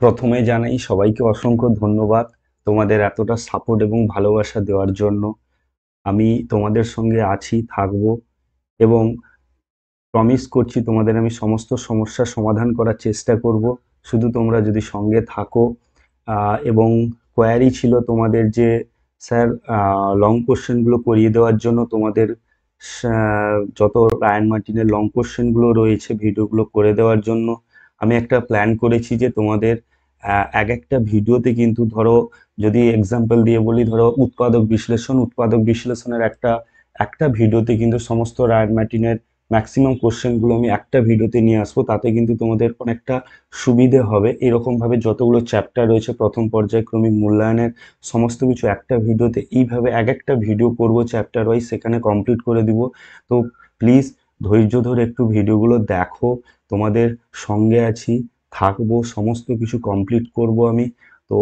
প্রথমে জানাই সবাইকে অসংখ্য ধন্যবাদ তোমাদের এতটা সাপোর্ট এবং ভালোবাসা দেওয়ার জন্য আমি তোমাদের সঙ্গে আছি থাকব এবং প্রমিস করছি তোমাদের আমি সমস্ত সমস্যার সমাধান করার চেষ্টা করব শুধু তোমরা যদি সঙ্গে থাকো এবং কোয়ারি ছিল তোমাদের যে স্যার লং কোশ্চেনগুলো করিয়ে দেওয়ার জন্য তোমাদের যত রায়ন মার্টিনের লং কোশ্চেনগুলো রয়েছে ভিডিওগুলো করে দেওয়ার জন্য আমি একটা প্ল্যান করেছি যে তোমাদের এক একটা ভিডিওতে কিন্তু ধরো যদি এক্সাম্পল দিয়ে বলি ধরো উৎপাদক বিশ্লেষণ উৎপাদক বিশ্লেষণের একটা একটা ভিডিওতে কিন্তু সমস্ত রায়ার ম্যাটিনের ম্যাক্সিমাম কোশ্চেনগুলো আমি একটা ভিডিওতে নিয়ে আসবো তাতে কিন্তু তোমাদের অনেকটা সুবিধে হবে এরকমভাবে যতগুলো চ্যাপ্টার রয়েছে প্রথম পর্যায়ক্রমিক মূল্যায়নের সমস্ত কিছু একটা ভিডিওতে এইভাবে এক একটা ভিডিও করব চ্যাপ্টার ওয়াইজ সেখানে কমপ্লিট করে দিব তো প্লিজ ধৈর্য ধরে একটু ভিডিওগুলো দেখো তোমাদের সঙ্গে আছি থাকবো সমস্ত কিছু কমপ্লিট করব আমি তো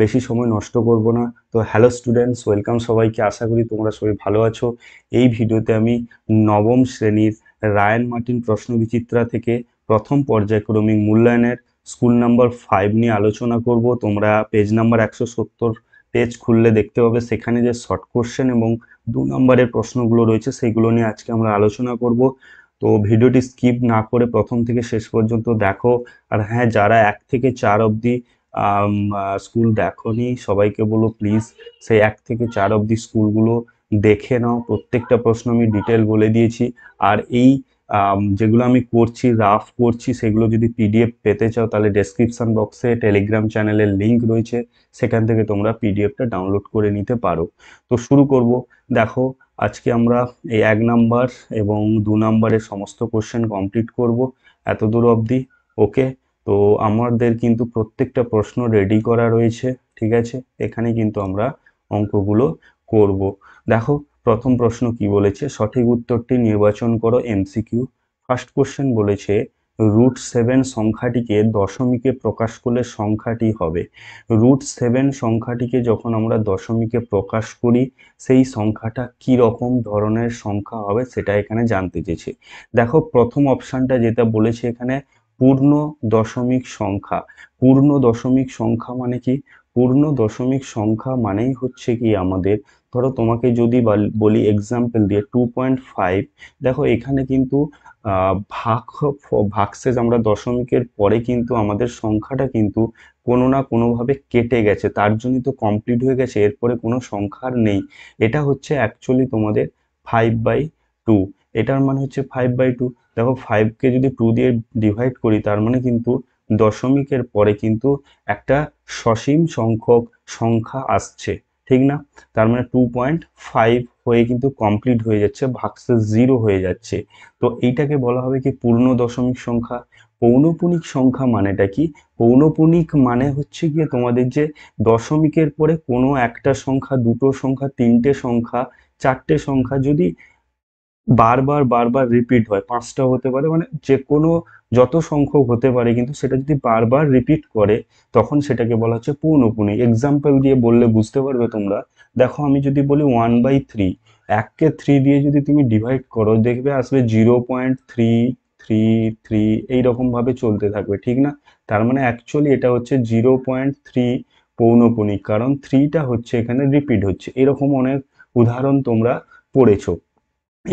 বেশি সময় নষ্ট করব না তো হ্যালো স্টুডেন্টস ওয়েলকাম সবাইকে আশা করি তোমরা সবাই ভালো আছো এই ভিডিওতে আমি নবম শ্রেণীর রায়ান মার্টিন প্রশ্নবিচিত্রা থেকে প্রথম পর্যায়ক্রমিক মূল্যায়নের স্কুল নাম্বার ফাইভ নিয়ে আলোচনা করব তোমরা পেজ নাম্বার একশো সত্তর পেজ খুললে দেখতে পাবে সেখানে যে শর্ট কোশ্চেন এবং দু নম্বরের প্রশ্নগুলো রয়েছে সেগুলো নিয়ে আজকে আমরা আলোচনা করব তো ভিডিওটি স্কিপ না করে প্রথম থেকে শেষ পর্যন্ত দেখো আর হ্যাঁ যারা এক থেকে চার অবধি স্কুল দেখনি সবাইকে বলো প্লিজ সেই এক থেকে চার অবধি স্কুলগুলো দেখে নাও প্রত্যেকটা প্রশ্ন আমি ডিটেল বলে দিয়েছি আর এই যেগুলো আমি করছি রাফ করছি সেগুলো যদি পিডিএফ পেতে চাও তাহলে ডেসক্রিপশান বক্সে টেলিগ্রাম চ্যানেলের লিঙ্ক রয়েছে সেখান থেকে তোমরা পিডিএফটা ডাউনলোড করে নিতে পারো তো শুরু করব দেখো আজকে আমরা এই এক নাম্বার এবং দু নাম্বারের সমস্ত কোশ্চেন কমপ্লিট করব এত দূর অবধি ওকে তো আমাদের কিন্তু প্রত্যেকটা প্রশ্ন রেডি করা রয়েছে ঠিক আছে এখানে কিন্তু আমরা অঙ্কগুলো করব দেখো প্রথম প্রশ্ন কি বলেছে সঠিক উত্তরটি নির্বাচন করো এমসিকিউ ফার্স্ট কোশ্চেন বলেছে রুট সেভেন সংখ্যাটিকে দশমিকে প্রকাশ করলে সংখ্যাটি হবে রুট সেভেন সংখ্যাটিকে যখন আমরা দশমিকে প্রকাশ করি সেই সংখ্যাটা কি রকম ধরনের সংখ্যা হবে সেটা এখানে জানতে চেয়েছে দেখো প্রথম অপশানটা যেটা বলেছে এখানে পূর্ণ দশমিক সংখ্যা পূর্ণ দশমিক সংখ্যা মানে কি পূর্ণ দশমিক সংখ্যা মানেই হচ্ছে কি আমাদের ধরো তোমাকে যদি বলি এক্সাম্পল দিয়ে টু পয়েন্ট ফাইভ দেখো এখানে কিন্তু ভাগ ভাগশেষ আমরা দশমিকের পরে কিন্তু আমাদের সংখ্যাটা কিন্তু কোনো না কোনোভাবে কেটে গেছে তার জন্যই তো কমপ্লিট হয়ে গেছে এরপরে কোনো সংখ্যার নেই এটা হচ্ছে অ্যাকচুয়ালি তোমাদের ফাইভ বাই টু এটার মানে হচ্ছে ফাইভ বাই টু দেখো ফাইভকে যদি টু দিয়ে ডিভাইড করি তার মানে কিন্তু দশমিকের পরে কিন্তু একটা সসীম সংখ্যক সংখ্যা আসছে ঠিক না তার মানে টু পয়েন্ট ফাইভ হয়ে কিন্তু কমপ্লিট হয়ে যাচ্ছে ভাগশেষ জিরো হয়ে যাচ্ছে তো এইটাকে বলা হবে কি পূর্ণ দশমিক সংখ্যা পৌনপুণিক সংখ্যা মানেটা কি পৌনপুণিক মানে হচ্ছে গিয়ে তোমাদের যে দশমিকের পরে কোনো একটা সংখ্যা দুটো সংখ্যা তিনটে সংখ্যা চারটে সংখ্যা যদি বারবার বারবার রিপিট হয় পাঁচটা হতে পারে মানে যে কোনো যত সংখ্যক হতে পারে কিন্তু সেটা যদি বারবার রিপিট করে তখন সেটাকে বলা হচ্ছে পূর্ণপুণি এক্সাম্পল দিয়ে বললে বুঝতে পারবে তোমরা দেখো আমি যদি বলি ওয়ান বাই থ্রি এককে থ্রি দিয়ে যদি তুমি ডিভাইড করো দেখবে আসবে zero point three three three এইরকমভাবে চলতে থাকবে ঠিক না তার মানে অ্যাকচুয়ালি এটা হচ্ছে জিরো পয়েন্ট থ্রি পৌনপুণিক কারণ থ্রিটা হচ্ছে এখানে রিপিট হচ্ছে এরকম অনেক উদাহরণ তোমরা পড়েছ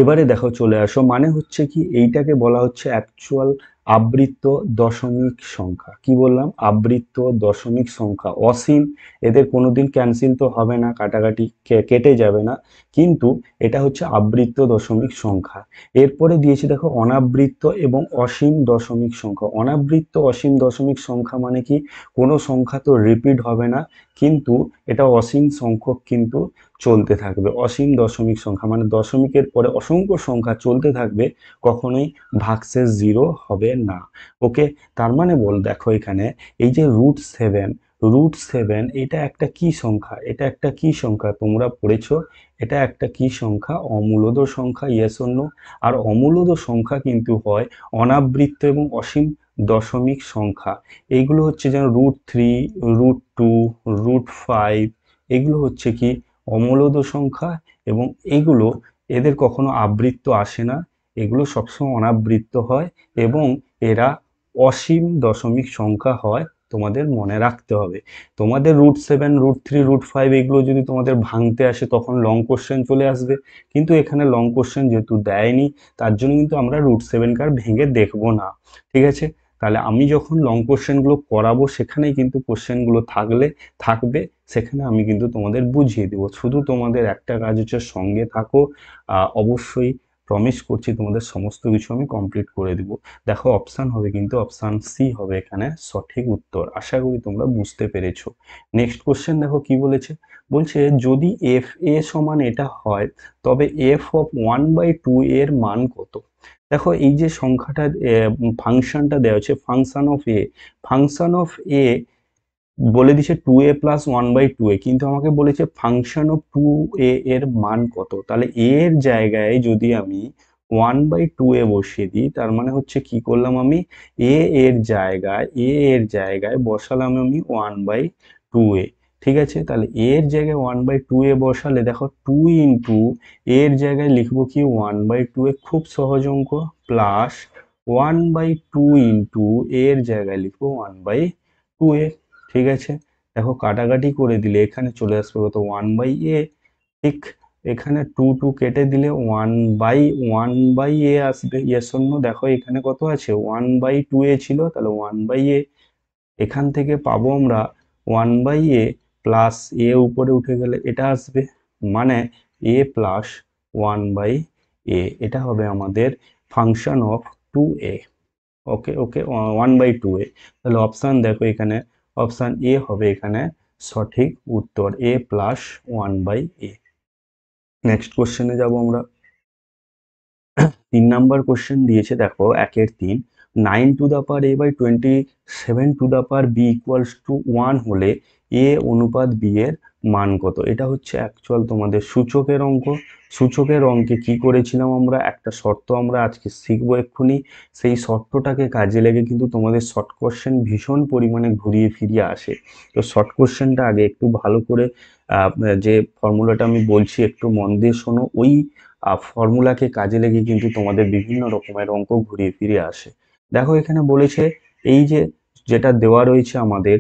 এবারে দেখো চলে আসো মানে হচ্ছে কি এইটাকে বলা হচ্ছে অ্যাকচুয়াল আবৃত্ত দশমিক সংখ্যা কি বললাম আবৃত্ত দশমিক সংখ্যা অসীম এদের কোনোদিন ক্যান্সেল তো হবে না কাটাকাটি কেটে যাবে না কিন্তু এটা হচ্ছে আবৃত্ত দশমিক সংখ্যা এরপরে দিয়েছি দেখো অনাবৃত্ত এবং অসীম দশমিক সংখ্যা অনাবৃত্ত অসীম দশমিক সংখ্যা মানে কি কোনো সংখ্যা তো রিপিট হবে না কিন্তু এটা অসীম সংখ্যক কিন্তু চলতে থাকবে অসীম দশমিক সংখ্যা মানে দশমিকের পরে অসংখ্য সংখ্যা চলতে থাকবে কখনোই ভাগশেষ জিরো হবে না ওকে তার মানে বল দেখো এখানে এই যে রুট সেভেন রুট সেভেন এটা একটা কি সংখ্যা এটা একটা কি সংখ্যা তোমরা পড়েছো এটা একটা কি সংখ্যা অমূলদ সংখ্যা ইয়েসন্য আর অমূলদ সংখ্যা কিন্তু হয় অনাবৃত্ত এবং অসীম দশমিক সংখ্যা এইগুলো হচ্ছে যেন root three root two root five এগুলো হচ্ছে কি অমলদ সংখ্যা এবং এগুলো এদের কখনো আবৃত্ত আসে না এগুলো সবসময় অনাবৃত্ত হয় এবং এরা অসীম দশমিক সংখ্যা হয় তোমাদের মনে রাখতে হবে তোমাদের root seven root three root five এগুলো যদি তোমাদের ভাঙতে আসে তখন লং কোশ্চেন চলে আসবে কিন্তু এখানে লং কোশ্চেন যেহেতু দেয়নি তার জন্য কিন্তু আমরা রুট সেভেনকার ভেঙে দেখব না ঠিক আছে তাহলে আমি যখন লং কোশ্চেনগুলো করাবো সেখানেই কিন্তু কোশ্চেনগুলো থাকলে থাকবে সেখানে আমি কিন্তু তোমাদের বুঝিয়ে দেবো শুধু তোমাদের একটা কাজ হচ্ছে সঙ্গে থাকো অবশ্যই প্রমিস করছি তোমাদের সমস্ত কিছু আমি কমপ্লিট করে দিব দেখো অপশান হবে কিন্তু অপশান সি হবে এখানে সঠিক উত্তর আশা করি তোমরা বুঝতে পেরেছো নেক্সট কোশ্চেন দেখো কি বলেছে বলছে যদি এফ এ সমান এটা হয় তবে F of one by two এর মান কত দেখো এই যে সংখ্যাটা ফাংশনটা দেওয়া হচ্ছে function of A function of A বলে দিছে two A plus one by two A কিন্তু আমাকে বলেছে ফাংশন অফ টু এ এর মান কত তাহলে এর জায়গায় যদি আমি ওয়ান বাই টু এ বসিয়ে দিই তার মানে হচ্ছে কি করলাম আমি এ এর জায়গায় এ এর জায়গায় বসালাম আমি ওয়ান বাই টু এ ঠিক আছে তাহলে এর জায়গায় ওয়ান বাই টু এ বসালে দেখো টু ইন টু এর জায়গায় লিখবো কি ওয়ান বাই টু এ খুব সহজ অঙ্ক plus one by two in two এর জায়গায় লিখবো ওয়ান বাই টু এ ঠিক আছে দেখো কাটাকাটি করে দিলে এখানে চলে আসবে কত ওয়ান বাই এ ঠিক এখানে টু টু কেটে দিলে one by one by A আসবে এর শূন্য দেখো এখানে কত আছে ওয়ান বাই টু এ ছিল তাহলে ওয়ান বাই এ এখান থেকে পাবো আমরা one by A plus A উপরে উঠে গেলে এটা আসবে মানে A plus one by A এটা হবে আমাদের function of two A okay okay one by two A তাহলে অপশান দেখো এখানে অপশান এ হবে এখানে সঠিক উত্তর A plus one by A next কোশ্চেনে যাব আমরা তিন নাম্বার কোশ্চেন দিয়েছে দেখো একের তিন nine to the power A by twenty seven to the power B equals to one হলে এ অনুপাত বি এর মান কত এটা হচ্ছে অ্যাকচুয়াল তোমাদের সূচকের অঙ্ক সূচকের অঙ্কে কি করেছিলাম আমরা একটা শর্ত আমরা আজকে শিখবো এক্ষুনি সেই শর্তটাকে কাজে লেগে কিন্তু তোমাদের শর্ট কোশ্চেন ভীষণ পরিমাণে ঘুরিয়ে ফিরিয়ে আসে তো শর্ট কোশ্চেনটা আগে একটু ভালো করে যে ফর্মুলাটা আমি বলছি একটু মন দিয়ে শোনো ওই ফর্মুলাকে কাজে লেগে কিন্তু তোমাদের বিভিন্ন রকমের অঙ্ক ঘুরিয়ে ফিরিয়ে আসে দেখো এখানে বলেছে এই যে যেটা দেওয়া রয়েছে আমাদের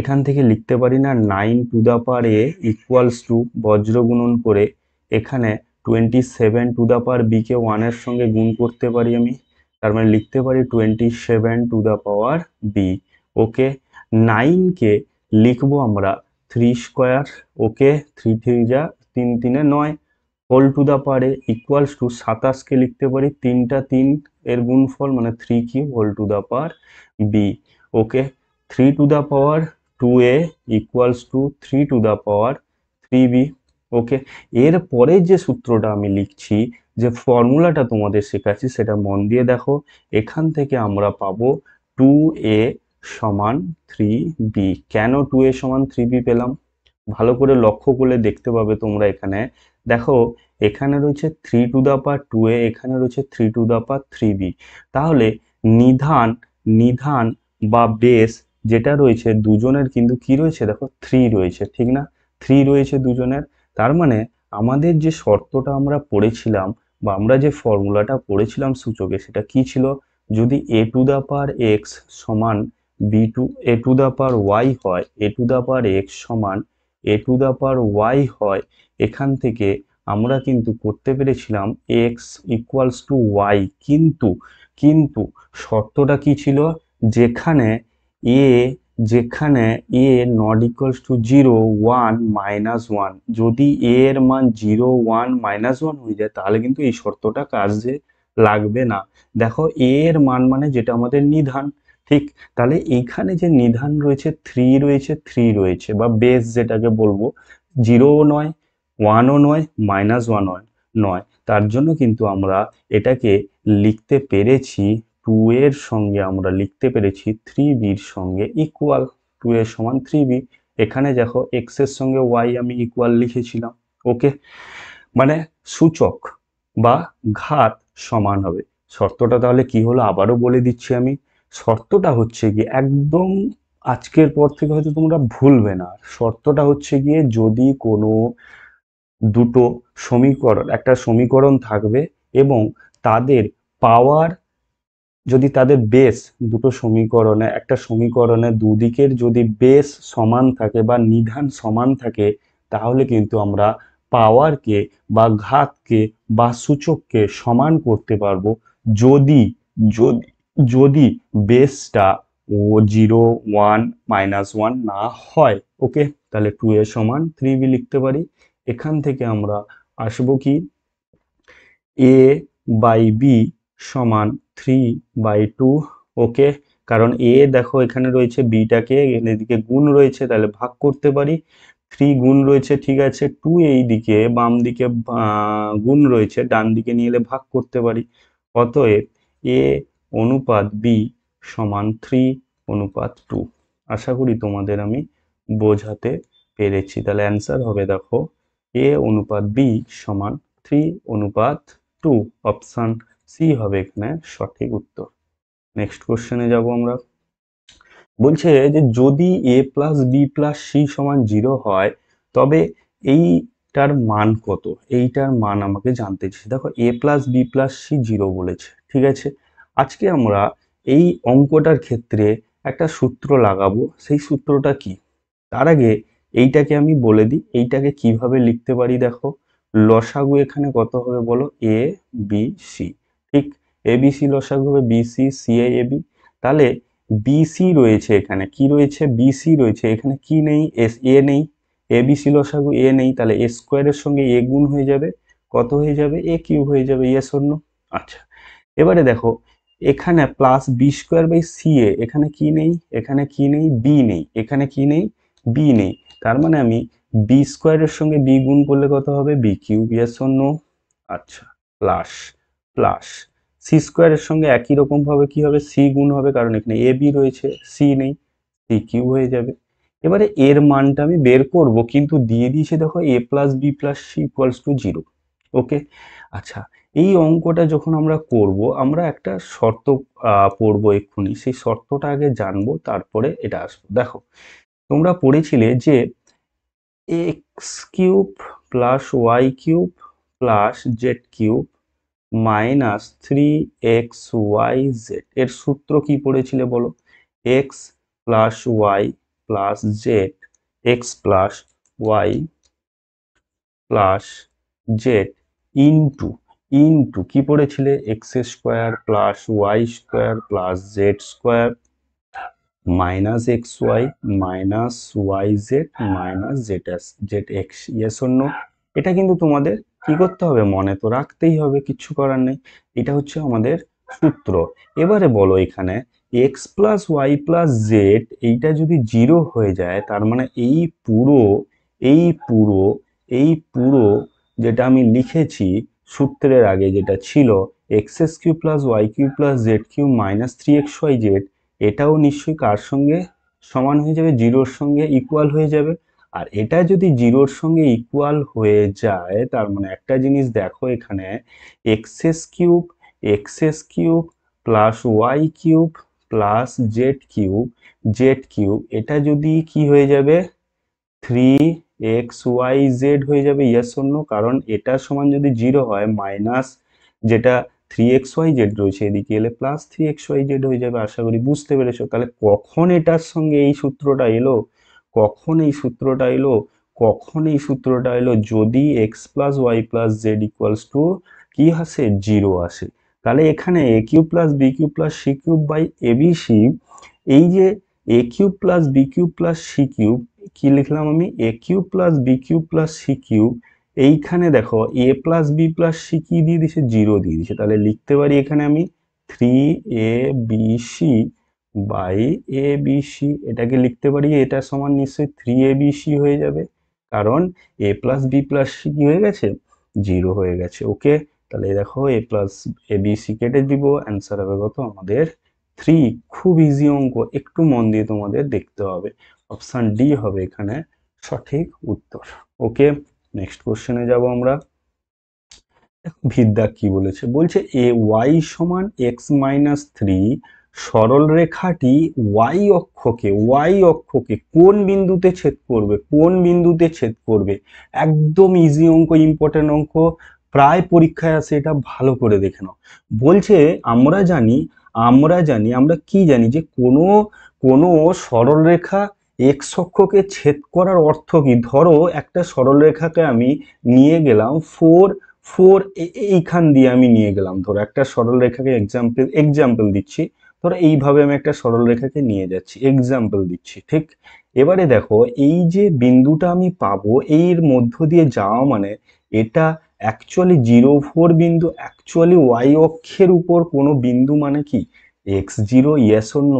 এখান থেকে লিখতে পারি না nine to the power A equals to বজ্র গুণন করে এখানে twenty seven to the power বিকে ওয়ানের সঙ্গে গুণ করতে পারি আমি তার মানে লিখতে পারি twenty seven to the power B okay নাইনকে লিখবো আমরা three square okay three three যা তিন তিনে নয় whole to the A equals to সাতাশকে লিখতে পারি তিনটা তিন এর গুণফল মানে থ্রি কি whole to the power B okay three to the power 2a equals to three to the power three B okay এর পরের যে সূত্রটা আমি লিখছি যে ফর্মুলাটা তোমাদের শেখাচ্ছি সেটা মন দিয়ে দেখো এখান থেকে আমরা পাবো টু এ সমান থ্রি বি কেন টু এ সমান থ্রি বি পেলাম ভালো করে লক্ষ্য করলে দেখতে পাবে তোমরা এখানে দেখো এখানে রয়েছে থ্রি টু দা পা টু এ এখানে রয়েছে থ্রি টু দা পা থ্রি বি তাহলে নিধান নিধান বা বেস যেটা রয়েছে দুজনের কিন্তু কি রয়েছে দেখো থ্রি রয়েছে ঠিক না থ্রি রয়েছে দুজনের তার মানে আমাদের যে শর্তটা আমরা পড়েছিলাম বা আমরা যে ফর্মুলাটা পড়েছিলাম সূচকে সেটা কি ছিল যদি A to the power X সমান B to A to the power Y হয় A to the power X সমান এ টু দা পার ওয়াই হয় এখান থেকে আমরা কিন্তু করতে পেরেছিলাম এক্স ইকুয়ালস টু ওয়াই কিন্তু কিন্তু শর্তটা কি ছিল যেখানে এ যেখানে A not equals to zero one minus one যদি এ এর মান জিরো ওয়ান মাইনাস ওয়ান হয়ে যায় তাহলে কিন্তু এই শর্তটা কাজে লাগবে না দেখো এ এর মান মানে যেটা আমাদের নিধান ঠিক তাহলে এখানে যে নিধান রয়েছে থ্রি রয়েছে থ্রি রয়েছে বা বেস যেটাকে বলবো জিরোও নয় ওয়ানও নয় মাইনাস ওয়ান নয় তার জন্য কিন্তু আমরা এটাকে লিখতে পেরেছি টু এর সঙ্গে আমরা লিখতে পেরেছি থ্রি বির সঙ্গে ইকুয়াল টু এর সমান থ্রি বি এখানে দেখো এক্স এর সঙ্গে ওয়াই আমি ইকুয়াল লিখেছিলাম ওকে মানে সূচক বা ঘাত সমান হবে শর্তটা তাহলে কি হলো আবারও বলে দিচ্ছি আমি শর্তটা হচ্ছে গিয়ে একদম আজকের পর থেকে হয়তো তোমরা ভুলবে না শর্তটা হচ্ছে গিয়ে যদি কোনো দুটো সমীকরণ একটা সমীকরণ থাকবে এবং তাদের পাওয়ার যদি তাদের বেস দুটো সমীকরণে একটা সমীকরণে দুদিকের যদি বেস সমান থাকে বা নিধান সমান থাকে তাহলে কিন্তু আমরা পাওয়ারকে বা ঘাতকে বা সূচককে সমান করতে পারবো যদি যদি যদি বেসটা ও জিরো ওয়ান মাইনাস ওয়ান না হয় ওকে তাহলে টু এর সমান থ্রি বি লিখতে পারি এখান থেকে আমরা আসব কি এ বাই বি সমান থ্রি বাই টু ওকে কারণ এ দেখো এখানে রয়েছে বিটাকে এদিকে গুণ রয়েছে তাহলে ভাগ করতে পারি থ্রি গুণ রয়েছে ঠিক আছে টু এই দিকে বাম দিকে গুণ রয়েছে ডান দিকে নিয়ে এলে ভাগ করতে পারি অতএব এ অনুপাত বি সমান থ্রি অনুপাত টু আশা করি তোমাদের আমি বোঝাতে পেরেছি তাহলে অ্যান্সার হবে দেখো এ অনুপাত বি সমান থ্রি অনুপাত টু অপশান সি হবে এখানে সঠিক উত্তর নেক্সট কোশ্চেনে যাব আমরা বলছে যে যদি A plus B plus C সমান জিরো হয় তবে এইটার মান কত এইটার মান আমাকে জানতে চাই দেখো A plus B plus C zero বলেছে ঠিক আছে আজকে আমরা এই অঙ্কটার ক্ষেত্রে একটা সূত্র লাগাবো সেই সূত্রটা কি তার আগে এইটাকে আমি বলে দিই এইটাকে কিভাবে লিখতে পারি দেখো লসাগু এখানে কত হবে বলো এ বি সি ঠিক এবিসি লসাগু হবে বিসি এ এবি তাহলে বিসি রয়েছে এখানে কি রয়েছে বিসি রয়েছে এখানে কি নেই এস এ নেই এবিসি লসাগু এ নেই তাহলে এ স্কোয়ারের সঙ্গে এ গুণ হয়ে যাবে কত হয়ে যাবে এ কিউব হয়ে যাবে ইয়ে শূন্য আচ্ছা এবারে দেখো এখানে plus B square by C A এখানে কি নেই এখানে কি নেই বি নেই এখানে কি নেই বি নেই তার মানে আমি বি স্কোয়ারের সঙ্গে বি গুণ করলে কত হবে বি কিউব ইয়ে শূন্য আচ্ছা প্লাস প্লাস সি স্কোয়ারের সঙ্গে একই রকমভাবে কি হবে সি গুণ হবে কারণ এখানে এ বি রয়েছে সি নেই সি কিউ হয়ে যাবে এবারে এর মানটা আমি বের করব কিন্তু দিয়ে দিয়েছে দেখো A plus B plus C equals to zero okay আচ্ছা এই অঙ্কটা যখন আমরা করব আমরা একটা শর্ত পড়ব এক্ষুনি সেই শর্তটা আগে জানবো তারপরে এটা আসবো দেখো তোমরা পড়েছিলে যে X cube plus Y cube plus Z cube minus three X Y Z এর সূত্র কি পড়েছিলে বলো X plus Y plus Z X plus Y plus Z into into কি পড়েছিলে X square plus Y square plus Z square minus X Y minus Y Z minus Z S Z X yes অন্য এটা কিন্তু তোমাদের কি করতে হবে মনে তো রাখতেই হবে কিচ্ছু করার নেই এটা হচ্ছে আমাদের সূত্র এবারে বলো এখানে X plus Y plus Z এইটা যদি জিরো হয়ে যায় তার মানে এই পুরো এই পুরো এই পুরো যেটা আমি লিখেছি সূত্রের আগে যেটা ছিল X S Q plus Y Q plus Z Q minus three X Y Z এটাও নিশ্চয়ই কার সঙ্গে সমান হয়ে যাবে জিরোর সঙ্গে ইকুয়াল হয়ে যাবে আর এটা যদি জিরোর সঙ্গে ইকুয়াল হয়ে যায় তার মানে একটা জিনিস দেখো এখানে X's cube X's cube plus Y cube plus Z cube Z cube এটা যদি কি হয়ে যাবে থ্রি এক্স ওয়াই জেড হয়ে যাবে ইয়াস অন্য কারণ এটা সমান যদি জিরো হয় মাইনাস যেটা থ্রি এক্স ওয়াই জেড রয়েছে এদিকে এলে plus three X Y Z হয়ে যাবে আশা করি বুঝতে পেরেছো তাহলে কখন এটার সঙ্গে এই সূত্রটা এলো কখন এই সূত্রটা এলো কখন এই সূত্রটা এলো যদি X plus Y plus Z equals to কি আসে জিরো আসে তাহলে এখানে A Q plus B Q plus C cube by ABC এই যে A Q plus B Q plus C cube কি লিখলাম আমি A Q plus B Q plus C cube এইখানে দেখো A plus B plus C কি দিয়ে দিছে জিরো দিয়ে দিছে তাহলে লিখতে পারি এখানে আমি three A B C by A BC এটাকে লিখতে পারি এটা সমান নিশ্চয়ই থ্রি এ বিসি হয়ে যাবে কারণ A plus B plus C কী হয়ে গেছে জিরো হয়ে গেছে ওকে তাহলে দেখো এ প্লাস এ বিসি কেটে দিব অ্যান্সার হবে কত আমাদের থ্রি খুব ইজি অঙ্ক একটু মন দিয়ে তোমাদের দেখতে হবে অপশান ডি হবে এখানে সঠিক উত্তর ওকে নেক্সট কোশ্চেনে যাব আমরা ভিদ্যা কি বলেছে বলছে এ ওয়াই সমান এক্স মাইনাস থ্রি সরল রেখাটি ওয়াই অক্ষকে ওয়াই অক্ষকে কোন বিন্দুতে ছেদ করবে কোন বিন্দুতে ছেদ করবে একদম ইজি অঙ্ক ইম্পর্টেন্ট অঙ্ক প্রায় পরীক্ষায় আসে এটা ভালো করে দেখে নাও বলছে আমরা জানি আমরা জানি আমরা কি জানি যে কোনো কোনো সরল রেখা এক্স অক্ষকে ছেদ করার অর্থ কি ধরো একটা সরলরেখাকে আমি নিয়ে গেলাম ফোর ফোর এইখান দিয়ে আমি নিয়ে গেলাম ধরো একটা সরল রেখাকে এক্সাম্পল এক্সাম্পল দিচ্ছি ধরো এইভাবে আমি একটা সরলরেখাকে নিয়ে যাচ্ছি এক্সাম্পল দিচ্ছি ঠিক এবারে দেখো এই যে বিন্দুটা আমি পাবো এর মধ্য দিয়ে যাওয়া মানে এটা অ্যাকচুয়ালি জিরো ফোর বিন্দু অ্যাকচুয়ালি ওয়াই অক্ষের উপর কোনো বিন্দু মানে কি এক্স জিরো ইয়েস অন্য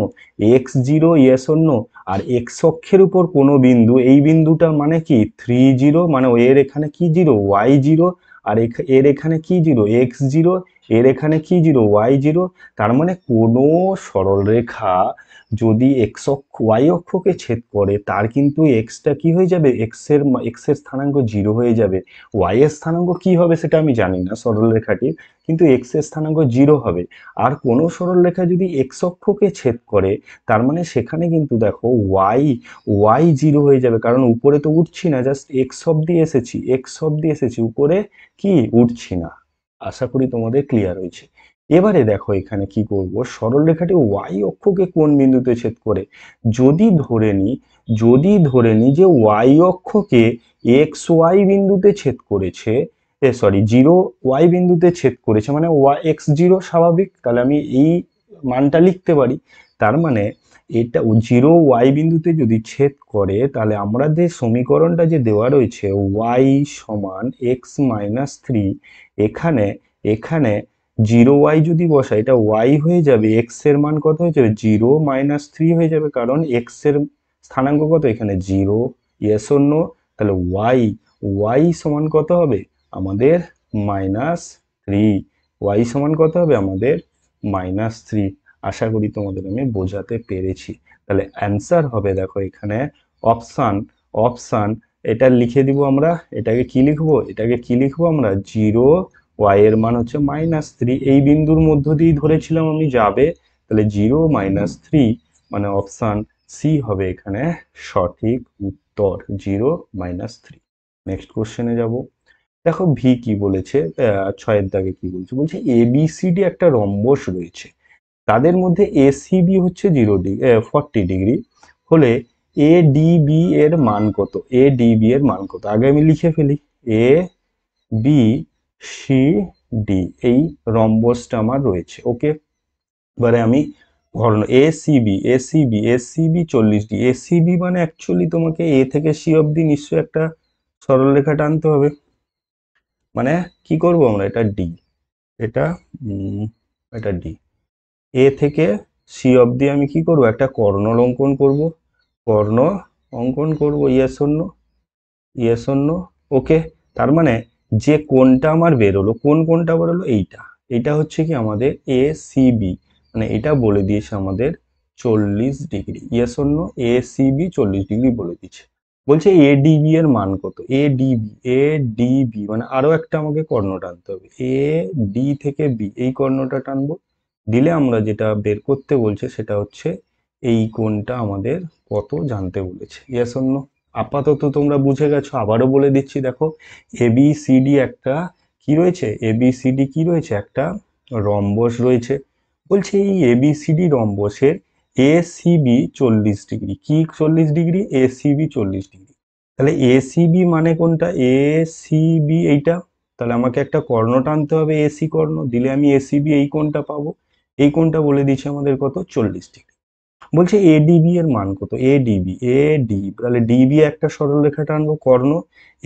এক্স জিরো ইয়েস অন্য আর এক্স অক্ষের উপর কোনো বিন্দু এই বিন্দুটা মানে কি থ্রি জিরো মানে এর এখানে কি জিরো ওয়াই জিরো আর এর এখানে কি জিরো এক্স জিরো এর এখানে কি জিরো ওয়াই জিরো তার মানে কোনো সরল রেখা যদি এক্স অক্ষ ওয়াই অক্ষকে ছেদ করে তার কিন্তু এক্সটা কি হয়ে যাবে এক্সের এক্সের স্থানাঙ্ক জিরো হয়ে যাবে ওয়াই এর স্থানাঙ্ক কি হবে সেটা আমি জানি না সরল রেখাটির কিন্তু এক্সের স্থানাঙ্ক জিরো হবে আর কোনো সরল রেখা যদি এক্স অক্ষকে ছেদ করে তার মানে সেখানে কিন্তু দেখো ওয়াই ওয়াই জিরো হয়ে যাবে কারণ উপরে তো উঠছি না জাস্ট এক্স অব্দি এসেছি এক্স অব্দি এসেছি উপরে কি উঠছি না আশা করি তোমাদের ক্লিয়ার হয়েছে এবারে দেখো এখানে কি করব সরলরেখাটি ওয়াই অক্ষকে কোন বিন্দুতে ছেদ করে যদি ধরে নিই যদি ধরে নিই যে ওয়াই অক্ষকে এক্স ওয়াই বিন্দুতে ছেদ করেছে এ সরি জিরো ওয়াই বিন্দুতে ছেদ করেছে মানে ওয়াই এক্স জিরো স্বাভাবিক তাহলে আমি এই মানটা লিখতে পারি তার মানে এটা জিরো ওয়াই বিন্দুতে যদি ছেদ করে তাহলে আমরা যে সমীকরণটা যে দেওয়া রয়েছে ওয়াই সমান এক্স মাইনাস থ্রি এখানে এখানে জিরো ওয়াই যদি বসা এটা ওয়াই হয়ে যাবে এক্স এর মান কত হয়ে যাবে জিরো মাইনাস থ্রি হয়ে যাবে কারণ এক্স এর স্থানাঙ্ক কত এখানে জিরো এস অন্য তাহলে ওয়াই ওয়াই সমান কত হবে আমাদের মাইনাস থ্রি ওয়াই সমান কত হবে আমাদের মাইনাস থ্রি আশা করি তোমাদের আমি বোঝাতে পেরেছি তাহলে অ্যান্সার হবে দেখো এখানে অপশান অপশান এটা লিখে দিব আমরা এটাকে কি লিখবো এটাকে কি লিখবো আমরা জিরো ওয়াই এর মান হচ্ছে মাইনাস থ্রি এই বিন্দুর মধ্য দিয়ে ধরেছিলাম আমি যাবে তাহলে জিরো মাইনাস থ্রি মানে অপশান সি হবে এখানে সঠিক উত্তর জিরো মাইনাস থ্রি নেক্সট কোশ্চেনে যাব দেখো ভি কি বলেছে ছয়ের দাগে কি বলছে বলছে ডি একটা রম্বস রয়েছে তাদের মধ্যে এসিবি হচ্ছে জিরো ডিগ্রি ফর্টি ডিগ্রি হলে এ ডিবি এর মান কত এ ডিবি এর মান কত আগে আমি লিখে ফেলি এ বি সি ডি এই রম্বসটা আমার রয়েছে ওকে এবারে আমি ঘটনা A CB A CB A CB চল্লিশ ডি এ সিবি মানে অ্যাকচুয়ালি তোমাকে এ থেকে সি অবধি নিশ্চয়ই একটা সরলরেখা টানতে হবে মানে কি করব আমরা এটা ডি এটা এটা ডি এ থেকে সি অবধি আমি কি করব একটা কর্ণ অঙ্কন করব বর্ণ অঙ্কন করব ইয়ে শূন্য ইয়ে শূন্য ওকে তার মানে যে কোনটা আমার বেরোলো কোন কোনটা বেরোলো এইটা এটা হচ্ছে কি আমাদের এ সিবি মানে এটা বলে দিয়েছে আমাদের চল্লিশ ডিগ্রি ইয়ে শূন্য এ সিবি চল্লিশ ডিগ্রি বলে দিচ্ছে বলছে এ ডিবি এর মান কত এ ডিবি এ ডিবি মানে আরও একটা আমাকে কর্ণ টানতে হবে এ ডি থেকে বি এই কর্ণটা টানবো দিলে আমরা যেটা বের করতে বলছে সেটা হচ্ছে এই কোনটা আমাদের কত জানতে বলেছে ইয়াস অন্য আপাতত তোমরা বুঝে গেছো আবারও বলে দিচ্ছি দেখো এবিসিডি একটা কি রয়েছে এবিসিডি কি রয়েছে একটা রম্বস রয়েছে বলছে এই এবিসিডি রম্বসের এসিবি চল্লিশ ডিগ্রি কি চল্লিশ ডিগ্রি এসিবি চল্লিশ ডিগ্রি তাহলে এসিবি মানে কোনটা এসিবি এইটা তাহলে আমাকে একটা কর্ণ টানতে হবে এসি কর্ণ দিলে আমি এসিবি এই কোনটা পাবো এই কোনটা বলে দিচ্ছে আমাদের কত চল্লিশ ডিগ্রি বলছে এডিবি এর মান কত এডিবি এডিবি তাহলে ডিবি একটা সরলরেখা টানবো কর্ণ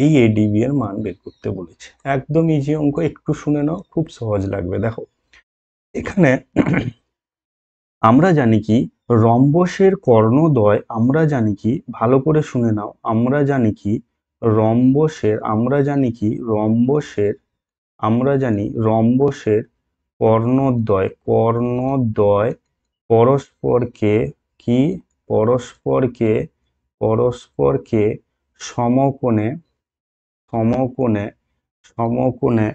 এই এডিবি এর মান বের করতে বলেছে একদম ইজি অঙ্ক একটু শুনে নাও খুব সহজ লাগবে দেখো এখানে আমরা জানি কি রম্বসের কর্ণদ্বয় আমরা জানি কি ভালো করে শুনে নাও আমরা জানি কি রম্বসের আমরা জানি কি রম্বসের আমরা জানি রম্বসের কর্ণদ্বয় কর্ণদ্বয় পরস্পরকে কি পরস্পরকে পরস্পরকে সমকোণে সমকোণে সমকোণে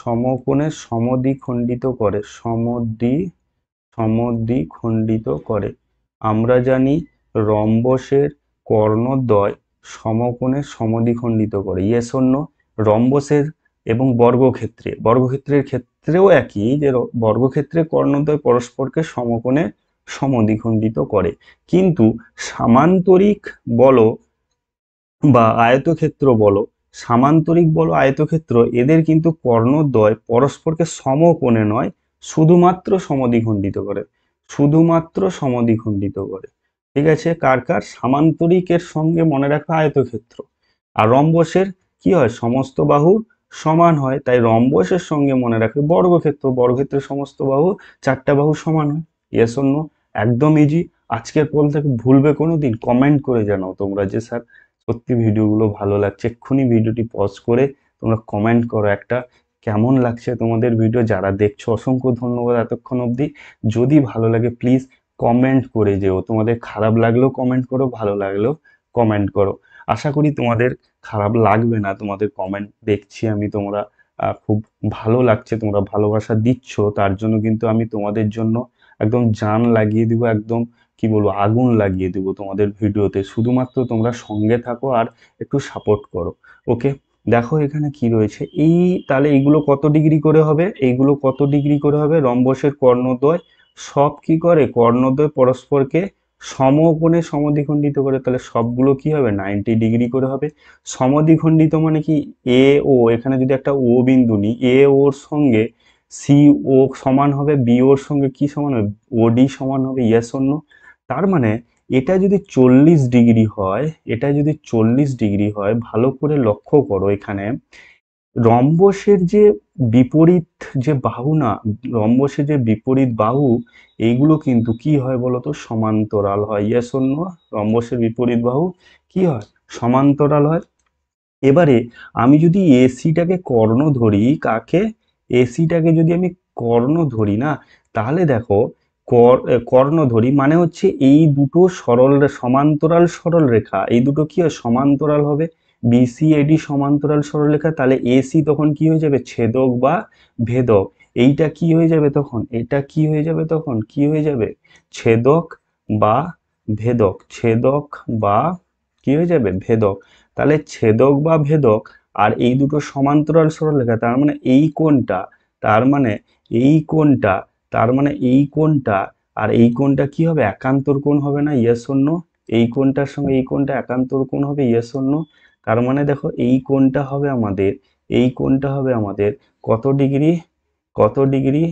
সমকোণে সমদ্বিখণ্ডিত করে সমদ্বি সমদ্বিখণ্ডিত করে আমরা জানি রম্বসের কর্ণদ্বয় সমকোণে সমদ্বিখণ্ডিত করে ইয়েস অন্য রম্বসের এবং বর্গক্ষেত্রে বর্গক্ষেত্রের ক্ষেত্রেও একই যে বর্গক্ষেত্রে কর্ণদ্বয় পরস্পরকে সমকোণে সমদ্বিখণ্ডিত করে কিন্তু সামান্তরিক বল বা আয়তক্ষেত্র বল সামান্তরিক বলো আয়তক্ষেত্র এদের কিন্তু কর্ণদ্বয় পরস্পরকে সমকোণে নয় শুধুমাত্র সমদ্বিখণ্ডিত করে শুধুমাত্র সমদ্বিখণ্ডিত করে ঠিক আছে কার কার সামান্তরিকের সঙ্গে মনে রাখা আয়তক্ষেত্র আর রম্বসের কি হয় সমস্ত বাহুর সমান হয় তাই রম্বসের সঙ্গে মনে রাখবে বর্গক্ষেত্র বর্গক্ষেত্রের সমস্ত বাহু চারটা বাহু সমান হয় ইয়েস অন্য একদম ইজি আজকের পর থেকে ভুলবে কোনো দিন কমেন্ট করে জানাও তোমরা যে স্যার সত্যি ভিডিওগুলো ভালো লাগছে এক্ষুনি ভিডিওটি পজ করে তোমরা কমেন্ট করো একটা কেমন লাগছে তোমাদের ভিডিও যারা দেখছো অসংখ্য ধন্যবাদ এতক্ষণ অবধি যদি ভালো লাগে প্লিজ কমেন্ট করে যেও তোমাদের খারাপ লাগলেও কমেন্ট করো ভালো লাগলেও কমেন্ট করো আশা করি তোমাদের খারাপ লাগবে না তোমাদের কমেন্ট দেখছি আমি তোমরা খুব ভালো লাগছে তোমরা ভালোবাসা দিচ্ছ তার জন্য কিন্তু আমি তোমাদের জন্য একদম জান লাগিয়ে দিব একদম কি বলবো আগুন লাগিয়ে দিব তোমাদের ভিডিওতে শুধুমাত্র তোমরা সঙ্গে থাকো আর একটু সাপোর্ট করো ওকে দেখো এখানে কি রয়েছে এই তাহলে এইগুলো কত ডিগ্রি করে হবে এইগুলো কত ডিগ্রি করে হবে রম্বসের কর্ণদ্বয় সব কি করে কর্ণদ্বয় পরস্পরকে সমকোণে সমদ্বিখণ্ডিত করে তাহলে সবগুলো কি হবে নাইনটি ডিগ্রি করে হবে সমদ্বিখণ্ডিত মানে কি এ ও এখানে যদি একটা ও বিন্দু নিই এ ওর সঙ্গে সি ও সমান হবে বি ওর সঙ্গে কি সমান হবে ওডি সমান হবে ইয়াস অন্য তার মানে এটা যদি চল্লিশ ডিগ্রি হয় এটা যদি চল্লিশ ডিগ্রি হয় ভালো করে লক্ষ্য করো এখানে রম্বসের যে বিপরীত যে বাহু না রম্বসের যে বিপরীত বাহু এইগুলো কিন্তু কি হয় বলতো সমান্তরাল হয় ইয়াস অন্য রম্বসের বিপরীত বাহু কি হয় সমান্তরাল হয় এবারে আমি যদি এসিটাকে কর্ণ ধরি কাকে এসিটাকে যদি আমি কর্ণ ধরি না তাহলে দেখো কর্ণ ধরি মানে হচ্ছে এই দুটো সরল সমান্তরাল সরল রেখা এই দুটো কি হয় সমান্তরাল হবে বিসিএডি সমান্তরাল সরলরেখা তাহলে এসি তখন কি হয়ে যাবে ছেদক বা ভেদক এইটা কি হয়ে যাবে তখন এটা কি হয়ে যাবে তখন কি হয়ে যাবে ছেদক বা ভেদক ছেদক বা কি হয়ে যাবে ভেদক তাহলে ছেদক বা ভেদক আর এই দুটো সমান্তরাল সরলরেখা তার মানে এই কোনটা তার মানে এই কোনটা তার মানে এই কোনটা আর এই কোনটা কি হবে একান্তর কোন হবে না ইয়েসন্য এই কোনটার সঙ্গে এই কোনটা একান্তর কোন হবে ইয়েসন্য তার মানে দেখো এই কোণটা হবে আমাদের এই কোণটা হবে আমাদের কত ডিগ্রি কত ডিগ্রি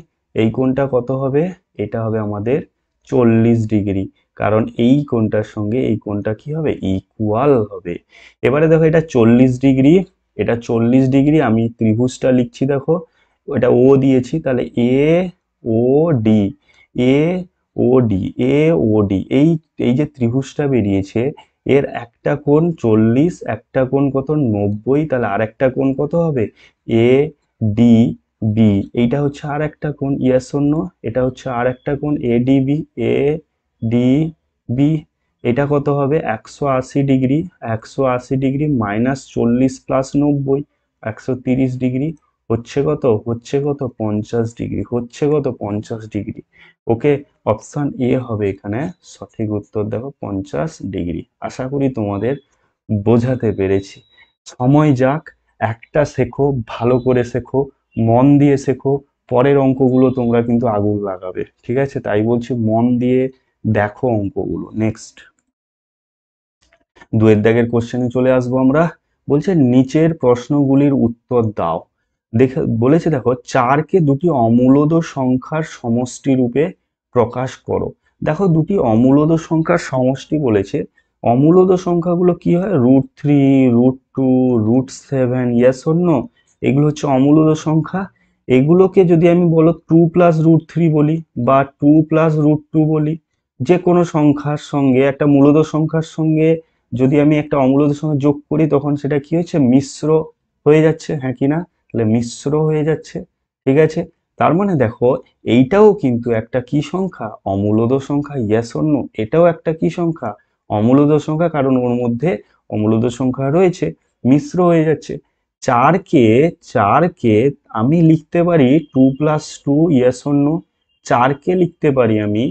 এই কোণটা কত হবে এটা হবে আমাদের চল্লিশ ডিগ্রি কারণ এই কোণটার সঙ্গে এই কোণটা কি হবে ইকুয়াল হবে এবারে দেখো এটা চল্লিশ ডিগ্রি এটা চল্লিশ ডিগ্রি আমি ত্রিভুজটা লিখছি দেখো এটা ও দিয়েছি তাহলে A O D A O D A O D এই এই যে ত্রিভুজটা বেরিয়েছে এর একটা কোণ চল্লিশ একটা কোণ কত নব্বই তাহলে আর একটা কোণ কত হবে এ ডি বি এইটা হচ্ছে আর একটা কোণ ইয়ার শূন্য এটা হচ্ছে আর একটা কোণ A D B A D B এটা কত হবে একশো আশি ডিগ্রি একশো আশি ডিগ্রি মাইনাস চল্লিশ প্লাস নব্বই একশো তিরিশ ডিগ্রি হচ্ছে কত হচ্ছে কত পঞ্চাশ ডিগ্রি হচ্ছে কত পঞ্চাশ ডিগ্রি ওকে অপশান এ হবে এখানে সঠিক উত্তর দেখো পঞ্চাশ ডিগ্রি আশা করি তোমাদের বোঝাতে পেরেছি সময় যাক একটা শেখো ভালো করে শেখো মন দিয়ে শেখো পরের অঙ্কগুলো তোমরা কিন্তু আগুন লাগাবে ঠিক আছে তাই বলছি মন দিয়ে দেখো অঙ্কগুলো নেক্সট দুয়ের দাগের কোশ্চেনে চলে আসবো আমরা বলছে নিচের প্রশ্নগুলির উত্তর দাও দেখে বলেছে দেখো চারকে দুটি অমূলদ সংখ্যার সমষ্টি রূপে প্রকাশ করো দেখো দুটি অমূলদ সংখ্যার সমষ্টি বলেছে অমূলদ সংখ্যাগুলো কি হয় root three root two root seven yes অন্য এগুলো হচ্ছে অমূলদ সংখ্যা এগুলোকে যদি আমি বলো টু প্লাস রুট থ্রি বলি বা টু প্লাস রুট টু বলি যে কোনো সংখ্যার সঙ্গে একটা মূলত সংখ্যার সঙ্গে যদি আমি একটা অমূলত সংখ্যা যোগ করি তখন সেটা কি হচ্ছে মিশ্র হয়ে যাচ্ছে হ্যাঁ কি না তাহলে মিশ্র হয়ে যাচ্ছে ঠিক আছে তার মানে দেখো এইটাও কিন্তু একটা কি সংখ্যা অমূলদ সংখ্যা ইয়াস অন্য এটাও একটা কি সংখ্যা অমূলদ সংখ্যা কারণ ওর মধ্যে অমূলদ সংখ্যা রয়েছে মিশ্র হয়ে যাচ্ছে চারকে চারকে আমি লিখতে পারি টু প্লাস টু ইয়াস অন্য চার চারকে লিখতে পারি আমি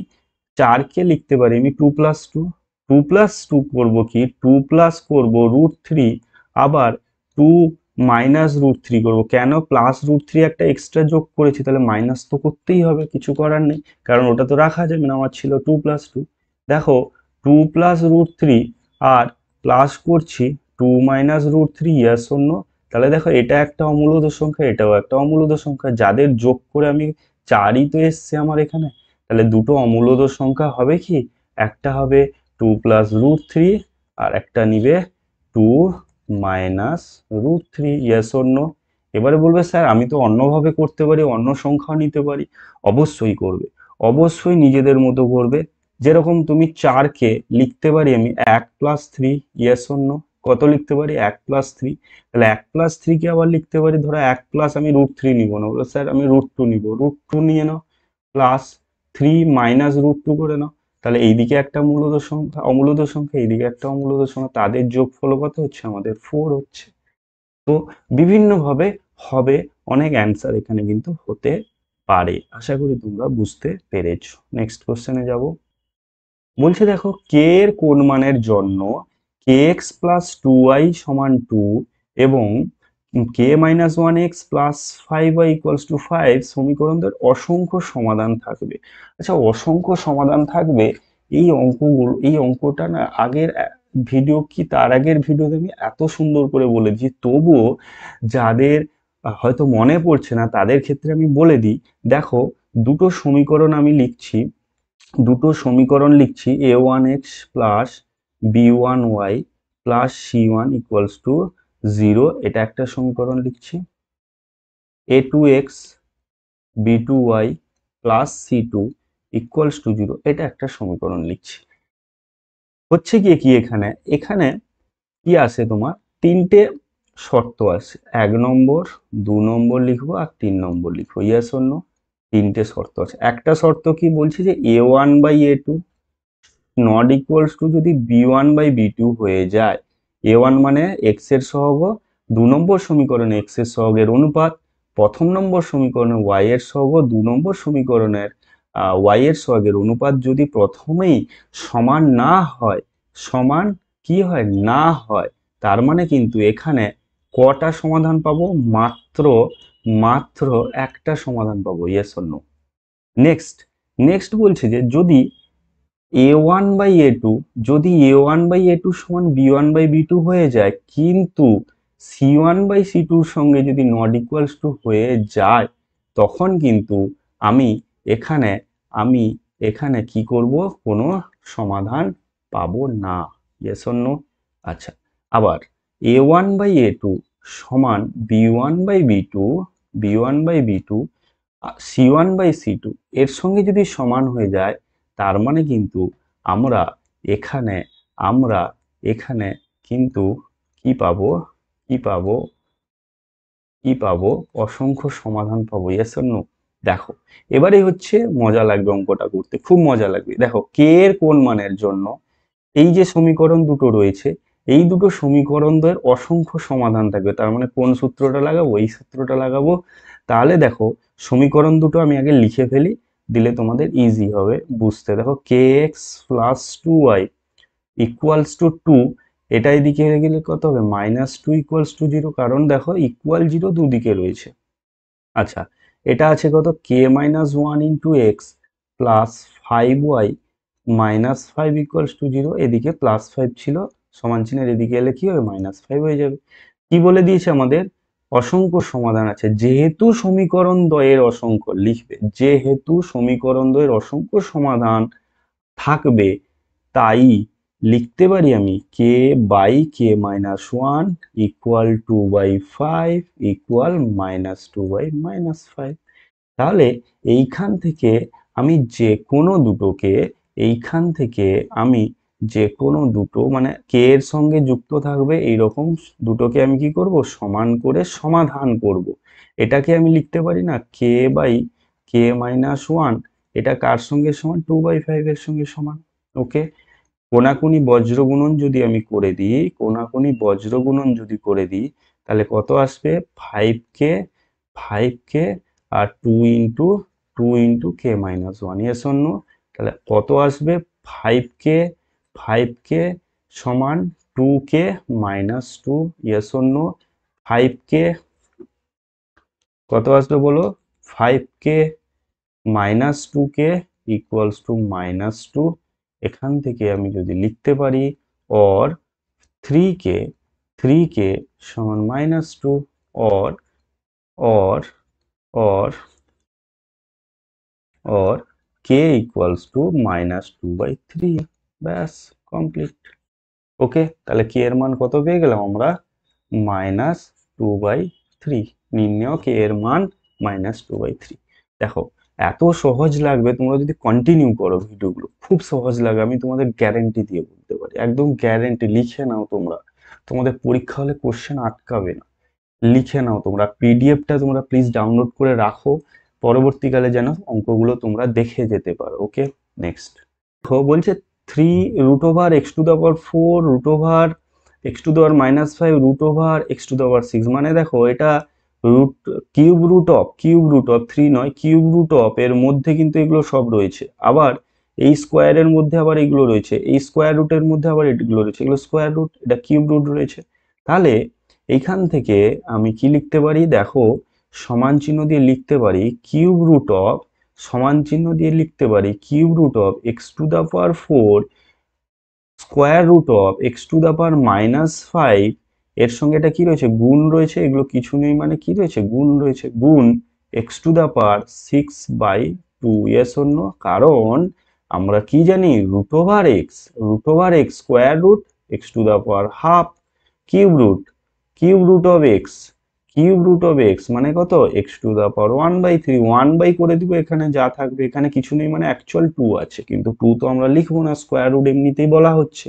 চারকে লিখতে পারি আমি two plus two two plus two করবো কি টু প্লাস করবো রুট থ্রি আবার টু মাইনাস রুট থ্রি করবো কেন প্লাস রুট থ্রি একটা এক্সট্রা যোগ করেছি তাহলে মাইনাস তো করতেই হবে কিছু করার নেই কারণ ওটা তো রাখা যাবে না আমার ছিল টু প্লাস টু দেখো টু প্লাস রুট থ্রি আর প্লাস করছি টু মাইনাস রুট থ্রি ইয়ার শূন্য তাহলে দেখো এটা একটা অমূলদ সংখ্যা এটাও একটা অমূলদ সংখ্যা যাদের যোগ করে আমি চারই তো এসছে আমার এখানে তাহলে দুটো অমূলদ সংখ্যা হবে কি একটা হবে টু প্লাস রুট থ্রি আর একটা নিবে two minus root three yes অন্য এবারে বলবে স্যার আমি তো অন্যভাবে করতে পারি অন্য সংখ্যা নিতে পারি অবশ্যই করবে অবশ্যই নিজেদের মতো করবে যেরকম তুমি চারকে লিখতে পারি আমি এক প্লাস থ্রি ইয়াস অন্য কত লিখতে পারি এক প্লাস থ্রি তাহলে এক প্লাস থ্রিকে আবার লিখতে পারি ধরো এক প্লাস আমি রুট থ্রি নিবো না বলো স্যার আমি রুট টু নিবো রুট টু নিয়ে নাও plus three minus root two করে নাও তাহলে এইদিকে একটা মূলদ সংখ্যা অমূলদ সংখ্যা এইদিকে একটা অমূলদ সংখ্যা তাদের যোগফল কত হচ্ছে আমাদের ফোর হচ্ছে তো বিভিন্নভাবে হবে অনেক অ্যান্সার এখানে কিন্তু হতে পারে আশা করি তোমরা বুঝতে পেরেছ নেক্সট কোশ্চেনে যাব বলছে দেখো কে এর কোন মানের জন্য K X plus two Y সমান টু এবং K minus one X plus five Y equals to five সমীকরণদের অসংখ্য সমাধান থাকবে আচ্ছা অসংখ্য সমাধান থাকবে এই অঙ্কগুলো এই অঙ্কটা না আগের ভিডিও কি তার আগের ভিডিওতে আমি এত সুন্দর করে বলে তবুও যাদের হয়তো মনে পড়ছে না তাদের ক্ষেত্রে আমি বলে দিই দেখো দুটো সমীকরণ আমি লিখছি দুটো সমীকরণ লিখছি A one X plus B one Y plus C one equals to zero এটা একটা সমীকরণ লিখছি A two X B two Y plus C two equals to zero এটা একটা সমীকরণ লিখছি হচ্ছে কি কি এখানে এখানে কি আছে তোমার তিনটে শর্ত আছে এক নম্বর দু নম্বর লিখবো আর তিন নম্বর লিখবো ইয়াস অন্য তিনটে শর্ত আছে একটা শর্ত কি বলছি যে A one by A two not equals to যদি B one by B two হয়ে যায় এ ওয়ান মানে এক্স এর সহগ দু নম্বর সমীকরণে এক্স এর সহগের অনুপাত প্রথম নম্বর সমীকরণে ওয়াই এর সহগ দু নম্বর সমীকরণের ওয়াই এর সহগের অনুপাত যদি প্রথমেই সমান না হয় সমান কি হয় না হয় তার মানে কিন্তু এখানে কটা সমাধান পাবো মাত্র মাত্র একটা সমাধান পাবো ইয়েস অন্য নেক্সট নেক্সট বলছে যে যদি A one by A two যদি A one by A two সমান B one by B two হয়ে যায় কিন্তু সি ওয়ান বাই সি টুর সঙ্গে যদি নট ইকুয়ালস টু হয়ে যায় তখন কিন্তু আমি এখানে আমি এখানে কি করব কোনো সমাধান পাবো না ইয়েসন্য আচ্ছা আবার A one by A two সমান B one by B two B one by B two C one by C two এর সঙ্গে যদি সমান হয়ে যায় তার মানে কিন্তু আমরা এখানে আমরা এখানে কিন্তু কি পাব কি পাব কি পাবো অসংখ্য সমাধান পাবো ইয়াসন্ন দেখো এবারে হচ্ছে মজা লাগবে অঙ্কটা করতে খুব মজা লাগবে দেখো কে এর কোন মানের জন্য এই যে সমীকরণ দুটো রয়েছে এই দুটো সমীকরণদের অসংখ্য সমাধান থাকবে তার মানে কোন সূত্রটা লাগাবো এই সূত্রটা লাগাবো তাহলে দেখো সমীকরণ দুটো আমি আগে লিখে ফেলি দিলে তোমাদের ইজি হবে বুঝতে দেখো K X plus two Y equals to two এটা এদিকে গেলে কত হবে minus two equals to zero কারণ দেখো ইকুয়াল জিরো দুদিকে রয়েছে আচ্ছা এটা আছে কত K minus one into X plus five Y minus five equals to zero এদিকে প্লাস ফাইভ ছিল সমান চিহ্নের এদিকে এলে কি হবে মাইনাস ফাইভ হয়ে যাবে কি বলে দিয়েছে আমাদের অসংখ্য সমাধান আছে যেহেতু সমীকরণ দ্বয়ের অসংখ্য লিখবে যেহেতু সমীকরণ দ্বয়ের অসংখ্য সমাধান থাকবে তাই লিখতে পারি আমি K by K minus one equal to by five equal minus two by minus five তাহলে এইখান থেকে আমি যে কোনো দুটোকে এইখান থেকে আমি যে কোনো দুটো মানে কে এর সঙ্গে যুক্ত থাকবে এই রকম দুটোকে আমি কি করব সমান করে সমাধান করব। এটাকে আমি লিখতে পারি না K by K minus one এটা কার সঙ্গে সমান টু বাই ফাইভ এর সঙ্গে সমান ওকে কোনাকুনি বজ্রগুণন যদি আমি করে দিই কোনাকুনি বজ্রগুণন যদি করে দিই তাহলে কত আসবে ফাইভ কে ফাইভ কে আর two into two into K minus one এর জন্য তাহলে কত আসবে ফাইভ কে ফাইভ কে সমান two K minus two yes অন্য ফাইভ কে কত আসলো বলো five K minus two K equals to minus two এখান থেকে আমি যদি লিখতে পারি or three K three K সমান minus two or or or or k equals to minus 2 by 3 ব্যাস কমপ্লিট ওকে তাহলে কে এর মান কত পেয়ে গেলাম আমরা মাইনাস টু বাই থ্রি নির্ণয় কে এর মান মাইনাস টু বাই থ্রি দেখো এত সহজ লাগবে তোমরা যদি কন্টিনিউ করো ভিডিওগুলো খুব সহজ লাগে আমি তোমাদের গ্যারেন্টি দিয়ে বলতে পারি একদম গ্যারেন্টি লিখে নাও তোমরা তোমাদের পরীক্ষা হলে কোশ্চেন আটকাবে না লিখে নাও তোমরা পিডিএফটা তোমরা প্লিজ ডাউনলোড করে রাখো পরবর্তীকালে যেন অঙ্কগুলো তোমরা দেখে যেতে পারো ওকে নেক্সট বলছে three root over X to the power four root over X to the power minus five root over X to the power six মানে দেখো এটা root cube root of cube root of three নয় কিউব রুট অফ এর মধ্যে কিন্তু এগুলো সব রয়েছে আবার এই স্কোয়ারের মধ্যে আবার এগুলো রয়েছে এই স্কোয়ার রুটের মধ্যে আবার এগুলো রয়েছে এগুলো স্কোয়ার রুট এটা কিউব রুট রয়েছে তাহলে এইখান থেকে আমি কি লিখতে পারি দেখো সমান চিহ্ন দিয়ে লিখতে পারি কিউব রুট অফ সমান চিহ্ন দিয়ে লিখতে পারি cube root of X to the power four square root of X to the power minus five এর সঙ্গে এটা কি রয়েছে গুণ রয়েছে এগুলো কিছু নেই মানে কি রয়েছে গুণ রয়েছে গুণ X to the power six by two yes অন্য কারণ আমরা কি জানি root over X root over X square root X to the power half cube root cube root of X cube root of X মানে কত X to the power one by three one by করে দিব এখানে যা থাকবে এখানে কিছু নেই মানে অ্যাকচুয়াল টু আছে কিন্তু টু তো আমরা লিখবো না স্কোয়ার রুট এমনিতেই বলা হচ্ছে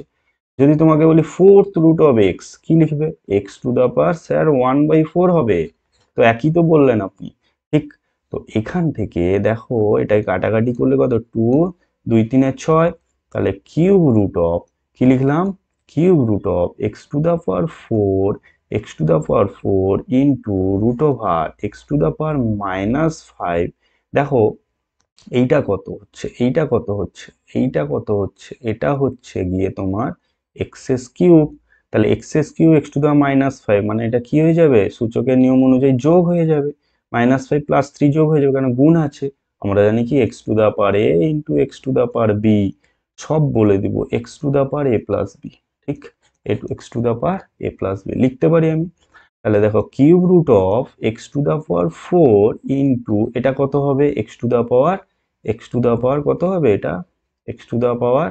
যদি তোমাকে বলি ফোর্থ রুট অফ এক্স কি লিখবে X to the power sir one by four হবে তো একই তো বললেন আপনি ঠিক তো এখান থেকে দেখো এটাই কাটাকাটি করলে কত টু দুই তিনে ছয় তাহলে কিউব রুট অফ কি লিখলাম cube root of X to the power four X to the power four into root over X to the power minus five দেখো এইটা কত হচ্ছে এইটা কত হচ্ছে এইটা কত হচ্ছে এটা হচ্ছে গিয়ে তোমার এক্সেস কিউব তাহলে X's Q X to the minus five মানে এটা কি হয়ে যাবে সূচকের নিয়ম অনুযায়ী যোগ হয়ে যাবে মাইনাস ফাইভ প্লাস থ্রি যোগ হয়ে যাবে কারণ গুণ আছে আমরা জানি কি X to the power A into X to the power B সব বলে দিব X to the power A plus B ঠিক X to the power A plus B লিখতে পারি আমি তাহলে দেখো cube root of X to the power four into এটা কত হবে X to the power X to the power কত হবে এটা এক্স টু দ্য পাওয়ার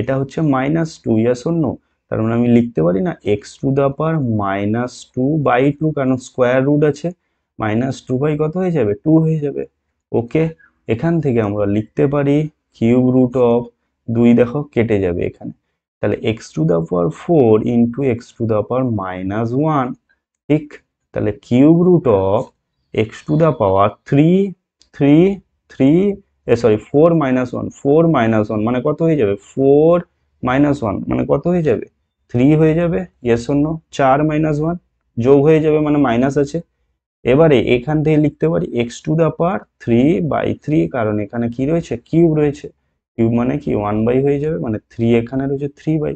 এটা হচ্ছে মাইনাস টু ইয়া শূন্য তার মানে আমি লিখতে পারি না X to the power minus two by two কারণ স্কোয়ার রুট আছে মাইনাস টু বাই কত হয়ে যাবে টু হয়ে যাবে ওকে এখান থেকে আমরা লিখতে পারি কিউব রুট অফ দুই দেখো কেটে যাবে এখানে তাহলে X to the power four into X to the power minus one ঠিক তাহলে cube root of X to the power three three three sorry four minus one four minus one মানে কত হয়ে যাবে ফোর মাইনাস ওয়ান মানে কত হয়ে যাবে থ্রি হয়ে যাবে ইয়ে শূন্য চার মাইনাস ওয়ান যোগ হয়ে যাবে মানে মাইনাস আছে এবারে এখান থেকে লিখতে পারি X to the power three by three কারণ এখানে কি রয়েছে কিউব রয়েছে কিউব মানে কি ওয়ান বাই হয়ে যাবে মানে থ্রি এখানে রয়েছে থ্রি বাই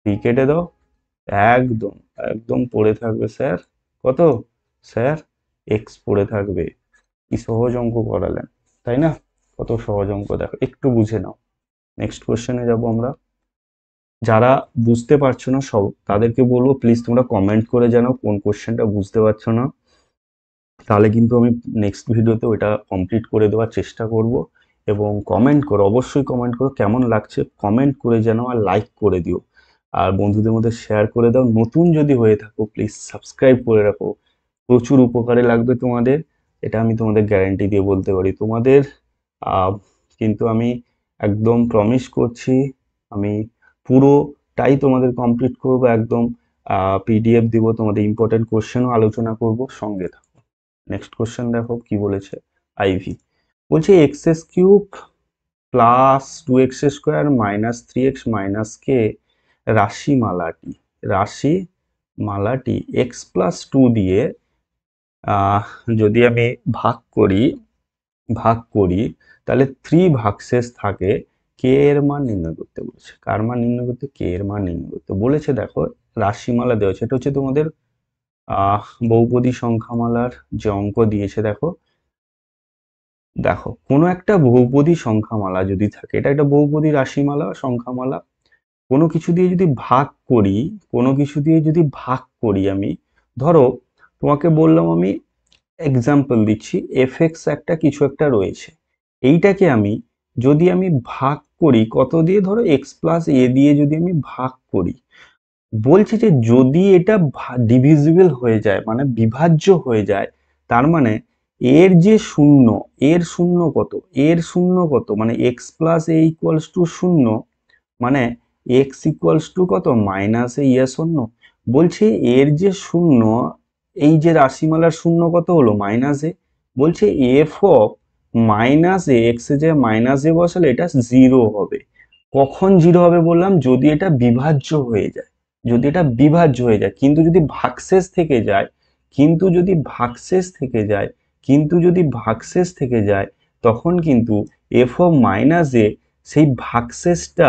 থ্রি কেটে দাও একদম একদম পড়ে থাকবে স্যার কত স্যার এক্স পড়ে থাকবে কি সহজ অঙ্ক করালেন তাই না কত সহজ অঙ্ক দেখো একটু বুঝে নাও নেক্সট কোশ্চেনে যাব আমরা যারা বুঝতে পারছো না সব তাদেরকে বলবো প্লিজ তোমরা কমেন্ট করে জানাও কোন কোশ্চেনটা বুঝতে পারছো না তাহলে কিন্তু আমি নেক্সট ভিডিওতে ওটা কমপ্লিট করে দেওয়ার চেষ্টা করবো এবং কমেন্ট করো অবশ্যই কমেন্ট করো কেমন লাগছে কমেন্ট করে যেন আর লাইক করে দিও আর বন্ধুদের মধ্যে শেয়ার করে দাও নতুন যদি হয়ে থাকো প্লিজ সাবস্ক্রাইব করে রাখো প্রচুর উপকারে লাগবে তোমাদের এটা আমি তোমাদের গ্যারেন্টি দিয়ে বলতে পারি তোমাদের কিন্তু আমি একদম প্রমিস করছি আমি পুরোটাই তোমাদের কমপ্লিট করব একদম পিডিএফ দিব তোমাদের ইম্পর্টেন্ট কোশ্চেনও আলোচনা করব সঙ্গে থাকো নেক্সট কোশ্চেন দেখো কি বলেছে আইভি বলছি X S cube plus two x square minus three x minus K রাশিমালাটি রাশিমালাটি এক্স প্লাস টু দিয়ে যদি আমি ভাগ করি ভাগ করি তাহলে থ্রি ভাগশেষ থাকে কে এর মান নির্ণয় করতে বলেছে কার মান নির্ণয় করতে কে এর মান নির্ণয় করতে বলেছে দেখো রাশিমালা দেওয়া এটা হচ্ছে তোমাদের আহ বহুপদী সংখ্যামালার যে অঙ্ক দিয়েছে দেখো দেখো কোনো একটা বহুপদী সংখ্যামালা যদি থাকে এটা একটা বহুপদী রাশিমালা সংখ্যামালা কোনো কিছু দিয়ে যদি ভাগ করি কোনো কিছু দিয়ে যদি ভাগ করি আমি ধরো তোমাকে বললাম আমি এক্সাম্পল দিচ্ছি এফ একটা কিছু একটা রয়েছে এইটাকে আমি যদি আমি ভাগ করি কত দিয়ে ধরো এক্স প্লাস এ দিয়ে যদি আমি ভাগ করি বলছি যে যদি এটা ডিভিজিবল হয়ে যায় মানে বিভাজ্য হয়ে যায় তার মানে এর যে শূন্য এর শূন্য কত এর শূন্য কত মানে X plus A equals to শূন্য মানে এক্স ইকুয়ালস টু কত মাইনাস এ ইয়ে শূন্য বলছে এর যে শূন্য এই যে রাশিমালার শূন্য কত হলো মাইনাস এ বলছে f of minus a x যে মাইনাস এ বসালে এটা জিরো হবে কখন জিরো হবে বললাম যদি এটা বিভাজ্য হয়ে যায় যদি এটা বিভাজ্য হয়ে যায় কিন্তু যদি ভাগশেষ থেকে যায় কিন্তু যদি ভাগশেষ থেকে যায় কিন্তু যদি ভাগশেষ থেকে যায় তখন কিন্তু এফ অফ মাইনাস এ সেই ভাগশেষটা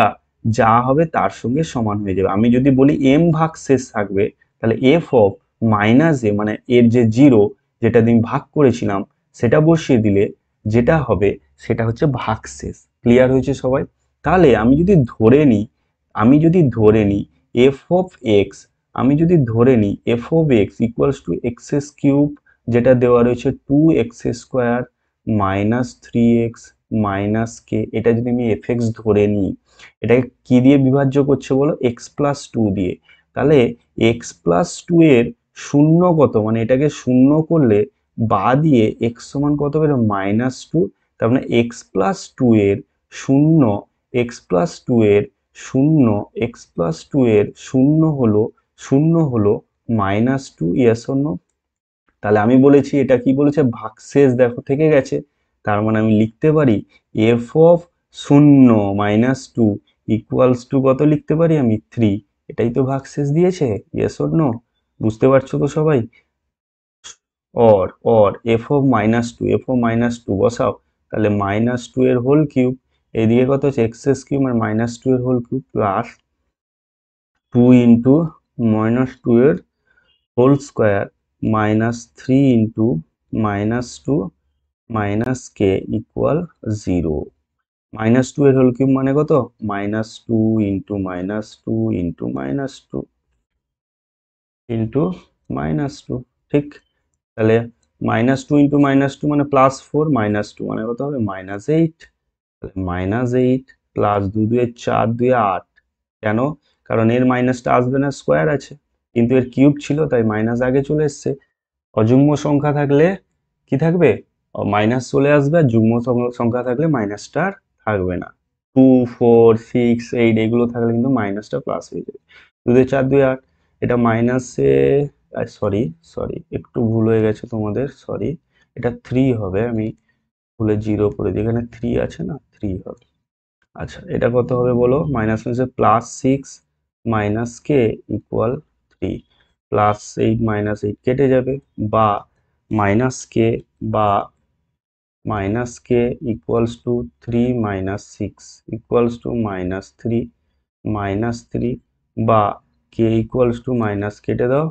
যা হবে তার সঙ্গে সমান হয়ে যাবে আমি যদি বলি এম ভাগশেষ থাকবে তাহলে এফ অফ মাইনাস এ মানে এর যে জিরো যেটা দিন ভাগ করেছিলাম সেটা বসিয়ে দিলে যেটা হবে সেটা হচ্ছে ভাগশেষ ক্লিয়ার হয়েছে সবাই তাহলে আমি যদি ধরে নিই আমি যদি ধরে নিই এফ অফ এক্স আমি যদি ধরে নিই f of x equals to x's cube যেটা দেওয়া রয়েছে two x square minus three x minus k এটা যদি আমি এফ এক্স ধরে নিই এটাকে কি দিয়ে বিভাজ্য করছে বলো এক্স প্লাস টু দিয়ে তাহলে এক্স প্লাস টু এর শূন্য কত মানে এটাকে শূন্য করলে বা দিয়ে এক্স সমান কত বেরো মাইনাস টু তার মানে এক্স প্লাস টু এর শূন্য এক্স প্লাস টু এর শূন্য এক্স প্লাস টু এর শূন্য হলো শূন্য হলো মাইনাস টু ইয়াস অন্য তাহলে আমি বলেছি এটা কি বলেছে ভাগশেষ দেখো থেকে গেছে তার মানে আমি লিখতে পারি এফ অফ শূন্য মাইনাস টু ইকুয়ালস টু কত লিখতে পারি আমি থ্রি এটাই তো ভাগশেষ দিয়েছে ইয়েস ওর বুঝতে পারছো তো সবাই or or f of minus two f of minus two বসাও তাহলে মাইনাস টু এর হোল কিউব এদিকে কত হচ্ছে এক্সেস কিউব আর মাইনাস টু এর whole cube plus two into minus two এর whole square minus three into minus two minus k equal zero minus two এর হল কিউব মানে কত minus two into minus two into minus two into minus two ঠিক তাহলে minus two into minus two মানে plus four minus two মানে কত হবে minus eight তাহলে মাইনাস এইট প্লাস দু দুয়ে চার দুয়ে আট কেন কারণ এর মাইনাসটা আসবে না স্কোয়ার আছে কিন্তু এর কিউব ছিল তাই মাইনাস আগে চলে এসছে অযুগ্ম সংখ্যা থাকলে কি থাকবে মাইনাস চলে আসবে আর যুগ্ম সংখ্যা থাকলে মাইনাসটা আর থাকবে না টু ফোর সিক্স এইট এগুলো থাকলে কিন্তু মাইনাসটা প্লাস হয়ে যাবে দুই চার দুই আট এটা মাইনাসে সরি সরি একটু ভুল হয়ে গেছে তোমাদের সরি এটা থ্রি হবে আমি ভুলে জিরো করে দিই এখানে থ্রি আছে না থ্রি হবে আচ্ছা এটা কত হবে বলো মাইনাস হচ্ছে plus six minus k equal টি প্লাস এইট মাইনাস এইট কেটে যাবে বা মাইনাস কে বা minus k equals to three minus six equals to minus three minus three বা কে ইকুয়ালস টু মাইনাস কেটে দাও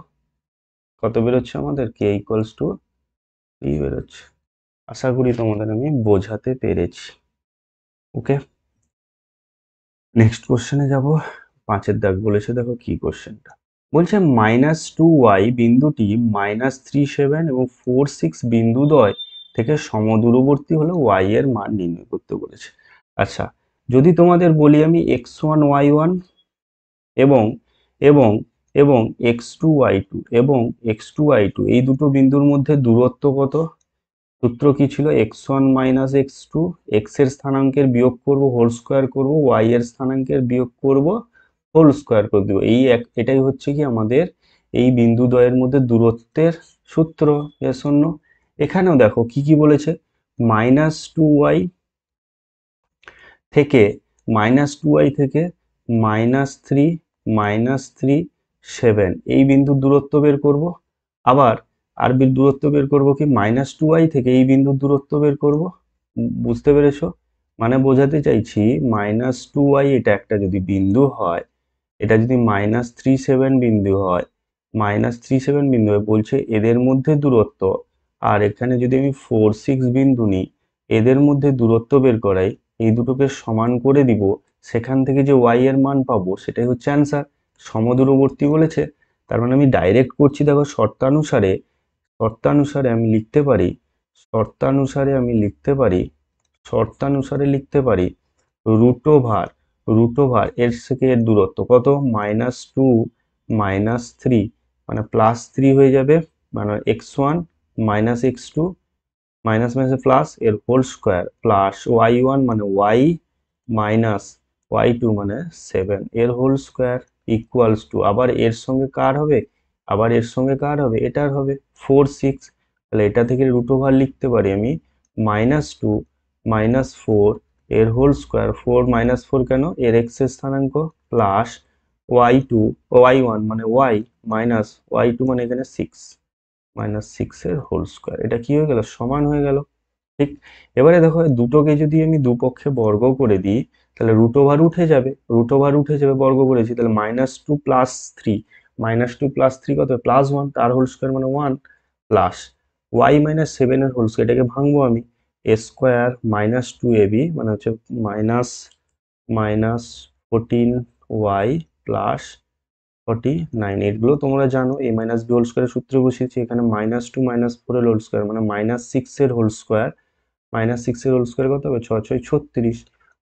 কত বেরোচ্ছে আমাদের কে ইকুয়ালস টু থ্রি বেরোচ্ছে আশা করি তোমাদের আমি বোঝাতে পেরেছি ওকে নেক্সট কোশ্চেনে যাব পাঁচের দাগ বলেছে দেখো কি কোশ্চেনটা বলছে মাইনাস টু ওয়াই বিন্দুটি মাইনাস থ্রি সেভেন এবং ফোর সিক্স বিন্দুদ্বয় থেকে সমদূরবর্তী হলে ওয়াই এর মান নির্ণয় করতে বলেছে আচ্ছা যদি তোমাদের বলি আমি এক্স ওয়ান ওয়াই ওয়ান এবং এবং এবং এক্স টু ওয়াই টু এবং এক্স টু ওয়াই টু এই দুটো বিন্দুর মধ্যে দূরত্ব কত সূত্র কি ছিল x one minus x two x এর স্থানাঙ্কের বিয়োগ করব হোল স্কোয়ার করব ওয়াই এর স্থানাঙ্কের বিয়োগ করবো হোল স্কোয়ার করে দেবো এই এক এটাই হচ্ছে কি আমাদের এই বিন্দু দ্বয়ের মধ্যে দূরত্বের সূত্র এর শূন্য এখানেও দেখো কি কি বলেছে মাইনাস টু ওয়াই থেকে মাইনাস টু ওয়াই থেকে minus three minus three seven এই বিন্দুর দূরত্ব বের করব আবার আর বির দূরত্ব বের করব কি মাইনাস টু ওয়াই থেকে এই বিন্দুর দূরত্ব বের করব বুঝতে পেরেছো মানে বোঝাতে চাইছি মাইনাস টু ওয়াই এটা একটা যদি বিন্দু হয় এটা যদি মাইনাস থ্রি সেভেন বিন্দু হয় মাইনাস থ্রি সেভেন বিন্দু হয় বলছে এদের মধ্যে দূরত্ব আর এখানে যদি আমি ফোর সিক্স বিন্দু নিই এদের মধ্যে দূরত্ব বের করাই এই দুটোকে সমান করে দিব সেখান থেকে যে ওয়াই এর মান পাবো সেটাই হচ্ছে অ্যান্সার সমদূরবর্তী বলেছে তার মানে আমি ডাইরেক্ট করছি দেখো শর্তানুসারে শর্তানুসারে আমি লিখতে পারি শর্তানুসারে আমি লিখতে পারি শর্তানুসারে লিখতে পারি রুট ওভার রুট ওভার এর থেকে এর দূরত্ব কত মাইনাস টু মাইনাস থ্রি মানে প্লাস থ্রি হয়ে যাবে মানে x one minus x two minus minus plus এর whole square plus y one মানে ওয়াই মাইনাস ওয়াই টু মানে সেভেন এর হোল স্কোয়ার ইকুয়ালস টু আবার এর সঙ্গে কার হবে আবার এর সঙ্গে কার হবে এটার হবে ফোর সিক্স তাহলে এটা থেকে রুট ওভার লিখতে পারি আমি মাইনাস টু মাইনাস ফোর এর whole square four minus four কেন এর এক্স স্থানাঙ্ক plus y two y one মানে ওয়াই মাইনাস ওয়াই টু মানে এখানে সিক্স মাইনাস সিক্সের হোল স্কোয়ার এটা কি হয়ে গেল সমান হয়ে গেল ঠিক এবারে দেখো দুটোকে যদি আমি দুপক্ষে বর্গ করে দিই তাহলে রুট ওভার উঠে যাবে রুট ওভার উঠে যাবে বর্গ করেছি তাহলে minus two plus three minus two plus three কত প্লাস ওয়ান তার হোল স্কোয়ার মানে ওয়ান প্লাস ওয়াই মাইনাস সেভেনের হোল স্কোয়ার এটাকে ভাঙবো আমি স্কোয়ার মাইনাস টু এবি মানে হচ্ছে minus minus fourteen y plus forty nine এইটগুলো তোমরা জানো এ মাইনাস বি হোল স্কোয়ারের সূত্র বসিয়েছি এখানে মাইনাস টু মাইনাস ফোরের হোল স্কোয়ার মানে মাইনাস সিক্সের হোল স্কোয়ার মাইনাস সিক্সের হোল স্কোয়ার কত হবে ছয় ছয় ছত্রিশ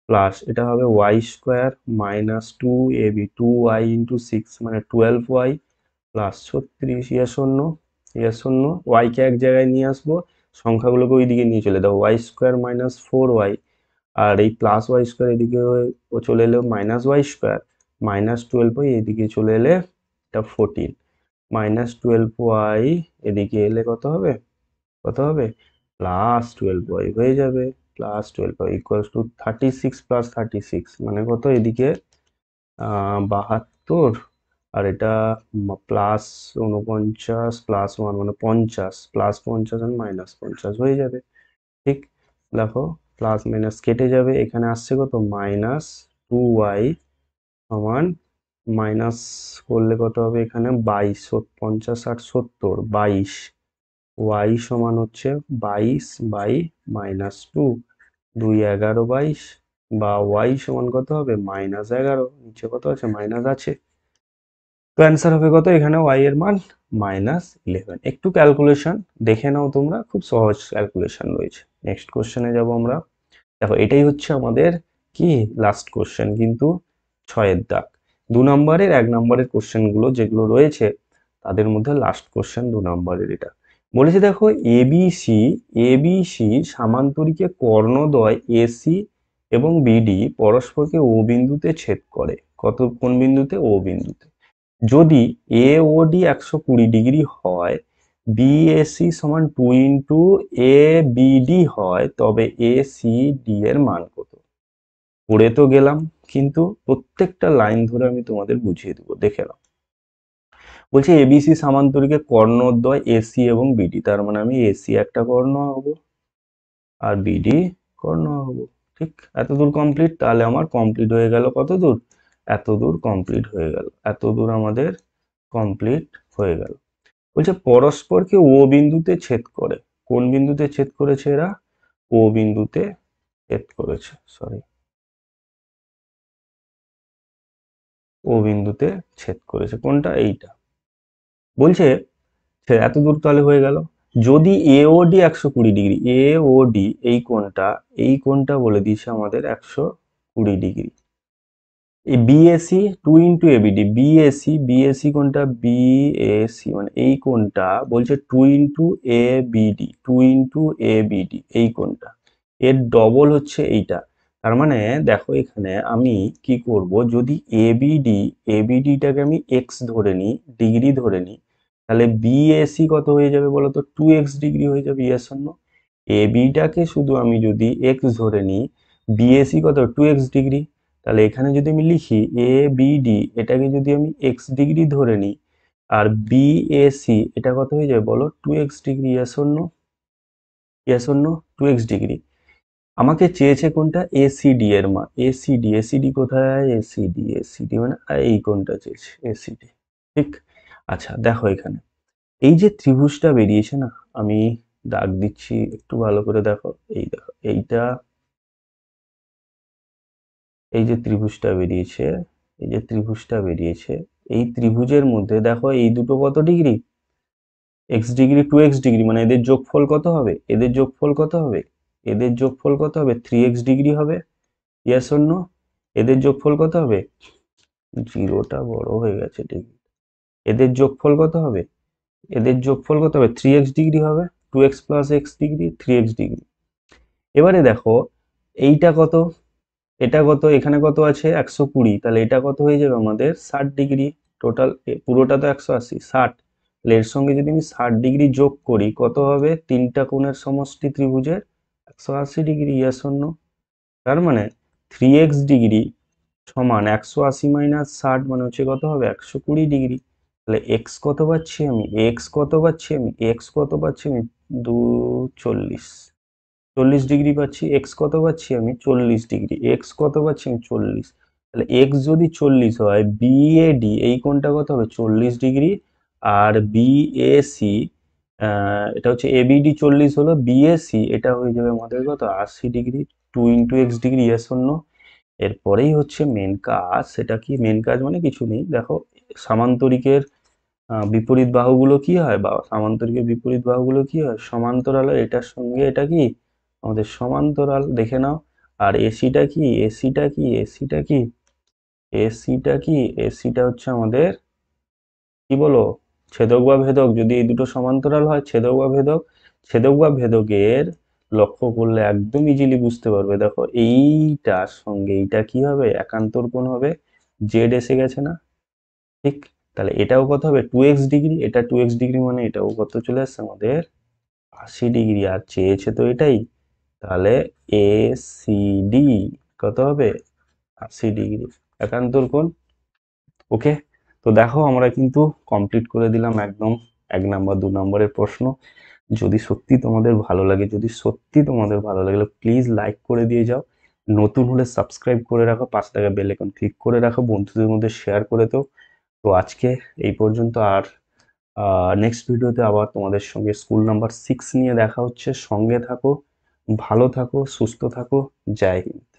প্লাস এটা হবে ওয়াই স্কোয়ার মাইনাস টু এ টু ওয়াই ইন্টু সিক্স মানে টুয়েলভ ওয়াই প্লাস ছত্রিশ ইয়া শূন্য ইয়া শূন্য ওয়াইকে এক জায়গায় নিয়ে আসবো সংখ্যাগুলোকে ওই দিকে নিয়ে চলে দাও y square minus four y আর এই প্লাস ওয়াই স্কোয়ার এদিকে ও চলে এলো minus y square minus twelve y এদিকে চলে এলে এটা ফোরটিন মাইনাস টুয়েলভ ওয়াই এদিকে এলে কত হবে কত হবে প্লাস টুয়েলভ ওয়াই হয়ে যাবে plus twelve y equals to thirty six plus thirty six মানে কত এদিকে বাহাত্তর আর এটা প্লাস উনপঞ্চাশ প্লাস ওয়ান মানে পঞ্চাশ প্লাস পঞ্চাশ আর মাইনাস পঞ্চাশ হয়ে যাবে ঠিক দেখো প্লাস মাইনাস কেটে যাবে এখানে আসছে কত মাইনাস টু ওয়াই সমান মাইনাস করলে কত হবে এখানে বাইশ পঞ্চাশ আর সত্তর বাইশ ওয়াই সমান হচ্ছে বাইশ বাই মাইনাস টু দুই এগারো বাইশ বা ওয়াই সমান কত হবে মাইনাস এগারো নিচে কত আছে মাইনাস আছে তো অ্যান্সার হবে কত এখানে ওয়াই এর মান মাইনাস ইলেভেন একটু ক্যালকুলেশন দেখে নাও তোমরা খুব সহজ ক্যালকুলেশন রয়েছে নেক্সট কোশ্চেনে যাব আমরা দেখো এটাই হচ্ছে আমাদের কি লাস্ট কোশ্চেন কিন্তু ছয়ের দাগ দু নম্বরের এক নম্বরের কোশ্চেনগুলো যেগুলো রয়েছে তাদের মধ্যে লাস্ট কোশ্চেন দু নম্বরের এটা বলেছে দেখো এবিসি এবিসি সামান্তরিকে কর্ণদয় এসি এবং বিডি পরস্পরকে ও বিন্দুতে ছেদ করে কত কোন বিন্দুতে ও বিন্দুতে যদি এ ওডি একশো কুড়ি ডিগ্রি হয় বিএসি সমান টু ইন্টু এ বিডি হয় তবে এ সি ডি এর মান কত পড়ে তো গেলাম কিন্তু প্রত্যেকটা লাইন ধরে আমি তোমাদের বুঝিয়ে দেবো দেখে নাও বলছে এবিসি সামান্তরিকে কর্ণদ্বয় এসি এবং বিডি তার মানে আমি এসি একটা কর্ণ হব আর বিডি কর্ণ হব ঠিক এতদূর কমপ্লিট তাহলে আমার কমপ্লিট হয়ে গেল কত দূর এত দূর কমপ্লিট হয়ে গেল এত দূর আমাদের কমপ্লিট হয়ে গেল বলছে পরস্পরকে ও বিন্দুতে ছেদ করে কোন বিন্দুতে ছেদ করেছে এরা ও বিন্দুতে ছেদ করেছে সরি ও বিন্দুতে ছেদ করেছে কোনটা এইটা বলছে এতদূর তাহলে হয়ে গেল যদি এওডি একশো কুড়ি ডিগ্রি এওডি এই কোনটা এই কোনটা বলে দিয়েছে আমাদের একশো কুড়ি ডিগ্রি এই BAC two into ABD BAC BAC কোনটা বিএসি মানে এই কোনটা বলছে two into ABD two into ABD এই কোনটা এর ডবল হচ্ছে এইটা তার মানে দেখো এখানে আমি কি করব যদি এবিডি এবিডিটাকে আমি এক্স ধরে নিই ডিগ্রি ধরে নিই তাহলে বিএসি কত হয়ে যাবে বলো তো টু এক্স ডিগ্রি হয়ে যাবে ইয়ার এ এবিটাকে শুধু আমি যদি এক্স ধরে নিই বিএসি কত টু এক্স ডিগ্রি তাহলে এখানে যদি আমি লিখি এ বি ডি এটাকে যদি আমি এক্স ডিগ্রি ধরে নিই আর বি এ সি এটা কত হয়ে যায় বলো টু এক্স ডিগ্রি ইয়াশূন্য ইয়াশূন্য টু এক্স ডিগ্রি আমাকে চেয়েছে কোনটা ডি এর মা এ সি ডি কোথায় এ সি ডি মানে এই কোনটা চেয়েছে ডি ঠিক আচ্ছা দেখো এখানে এই যে ত্রিভুজটা বেরিয়েছে না আমি দাগ দিচ্ছি একটু ভালো করে দেখো এই দেখো এইটা এই যে ত্রিভুজটা বেরিয়েছে এই যে ত্রিভুজটা বেরিয়েছে এই ত্রিভুজের মধ্যে দেখো এই দুটো কত degree x degree two x degree মানে এদের যোগফল কত হবে এদের যোগফল কত হবে এদের যোগফল কত হবে থ্রি এক্স ডিগ্রি হবে ইয়াস অন্য এদের যোগফল কত হবে জিরোটা বড় হয়ে গেছে ডিগ্রি এদের যোগফল কত হবে এদের যোগফল কত হবে থ্রি এক্স ডিগ্রি হবে two x plus x degree three x degree এবারে দেখো এইটা কত এটা কত এখানে কত আছে একশো কুড়ি তাহলে এটা কত হয়ে যাবে আমাদের ষাট ডিগ্রি টোটাল পুরোটা তো একশো আশি ষাট তাহলে এর সঙ্গে যদি আমি ষাট ডিগ্রি যোগ করি কত হবে তিনটা কোণের সমষ্টি ত্রিভুজের একশো আশি ডিগ্রি ইয়া তার মানে থ্রি এক্স ডিগ্রি সমান একশো আশি মাইনাস ষাট মানে হচ্ছে কত হবে একশো কুড়ি ডিগ্রি তাহলে এক্স কত পাচ্ছি আমি এক্স কত পাচ্ছি আমি এক্স কত পাচ্ছি আমি দু চল্লিশ চল্লিশ ডিগ্রি পাচ্ছি এক্স কত পাচ্ছি আমি চল্লিশ ডিগ্রি এক্স কত পাচ্ছি আমি চল্লিশ তাহলে এক্স যদি চল্লিশ হয় বি বিএডি এই কোনটা কত হবে চল্লিশ ডিগ্রি আর বি বিএসি এটা হচ্ছে এবিডি চল্লিশ হলো বি বিএসি এটা হয়ে যাবে আমাদের কত আশি degree two into x degree ইয়ে শূন্য এরপরেই হচ্ছে মেন কাজ সেটা কি মেন কাজ মানে কিছু নেই দেখো সামান্তরিকের বিপরীত বাহুগুলো কি হয় বা সামান্তরিকের বিপরীত বাহুগুলো কি হয় সমান্তরাল এটার সঙ্গে এটা কি আমাদের সমান্তরাল দেখে নাও আর এসিটা কি এসিটা কি এসিটা কি এসিটা কি এসিটা হচ্ছে আমাদের কি বলো ছেদক বা ভেদক যদি এই দুটো সমান্তরাল হয় ছেদক বা ভেদক ছেদক বা ভেদকের লক্ষ্য করলে একদম ইজিলি বুঝতে পারবে দেখো এইটার সঙ্গে এইটা কি হবে একান্তর কোন হবে জেড এসে গেছে না ঠিক তাহলে এটাও কত হবে টু এক্স ডিগ্রি এটা টু এক্স ডিগ্রি মানে এটাও কত চলে আসছে আমাদের আশি ডিগ্রি আর চেয়েছে তো এটাই তাহলে এ সি ডি কত হবে আশি ডিগ্রি e, একান্তর কোণ ওকে তো দেখো আমরা কিন্তু কমপ্লিট করে দিলাম একদম এক নাম্বার দু নম্বরের প্রশ্ন যদি সত্যি তোমাদের ভালো লাগে যদি সত্যি তোমাদের ভালো লাগলে প্লিজ লাইক করে দিয়ে যাও নতুন হলে সাবস্ক্রাইব করে রাখো পাঁচ টাকা বেল আইকন ক্লিক করে রাখো বন্ধুদের মধ্যে শেয়ার করে দাও তো আজকে এই পর্যন্ত আর নেক্সট ভিডিওতে আবার তোমাদের সঙ্গে স্কুল নাম্বার সিক্স নিয়ে দেখা হচ্ছে সঙ্গে থাকো ভালো থাকো সুস্থ থাকো জয় হিন্দ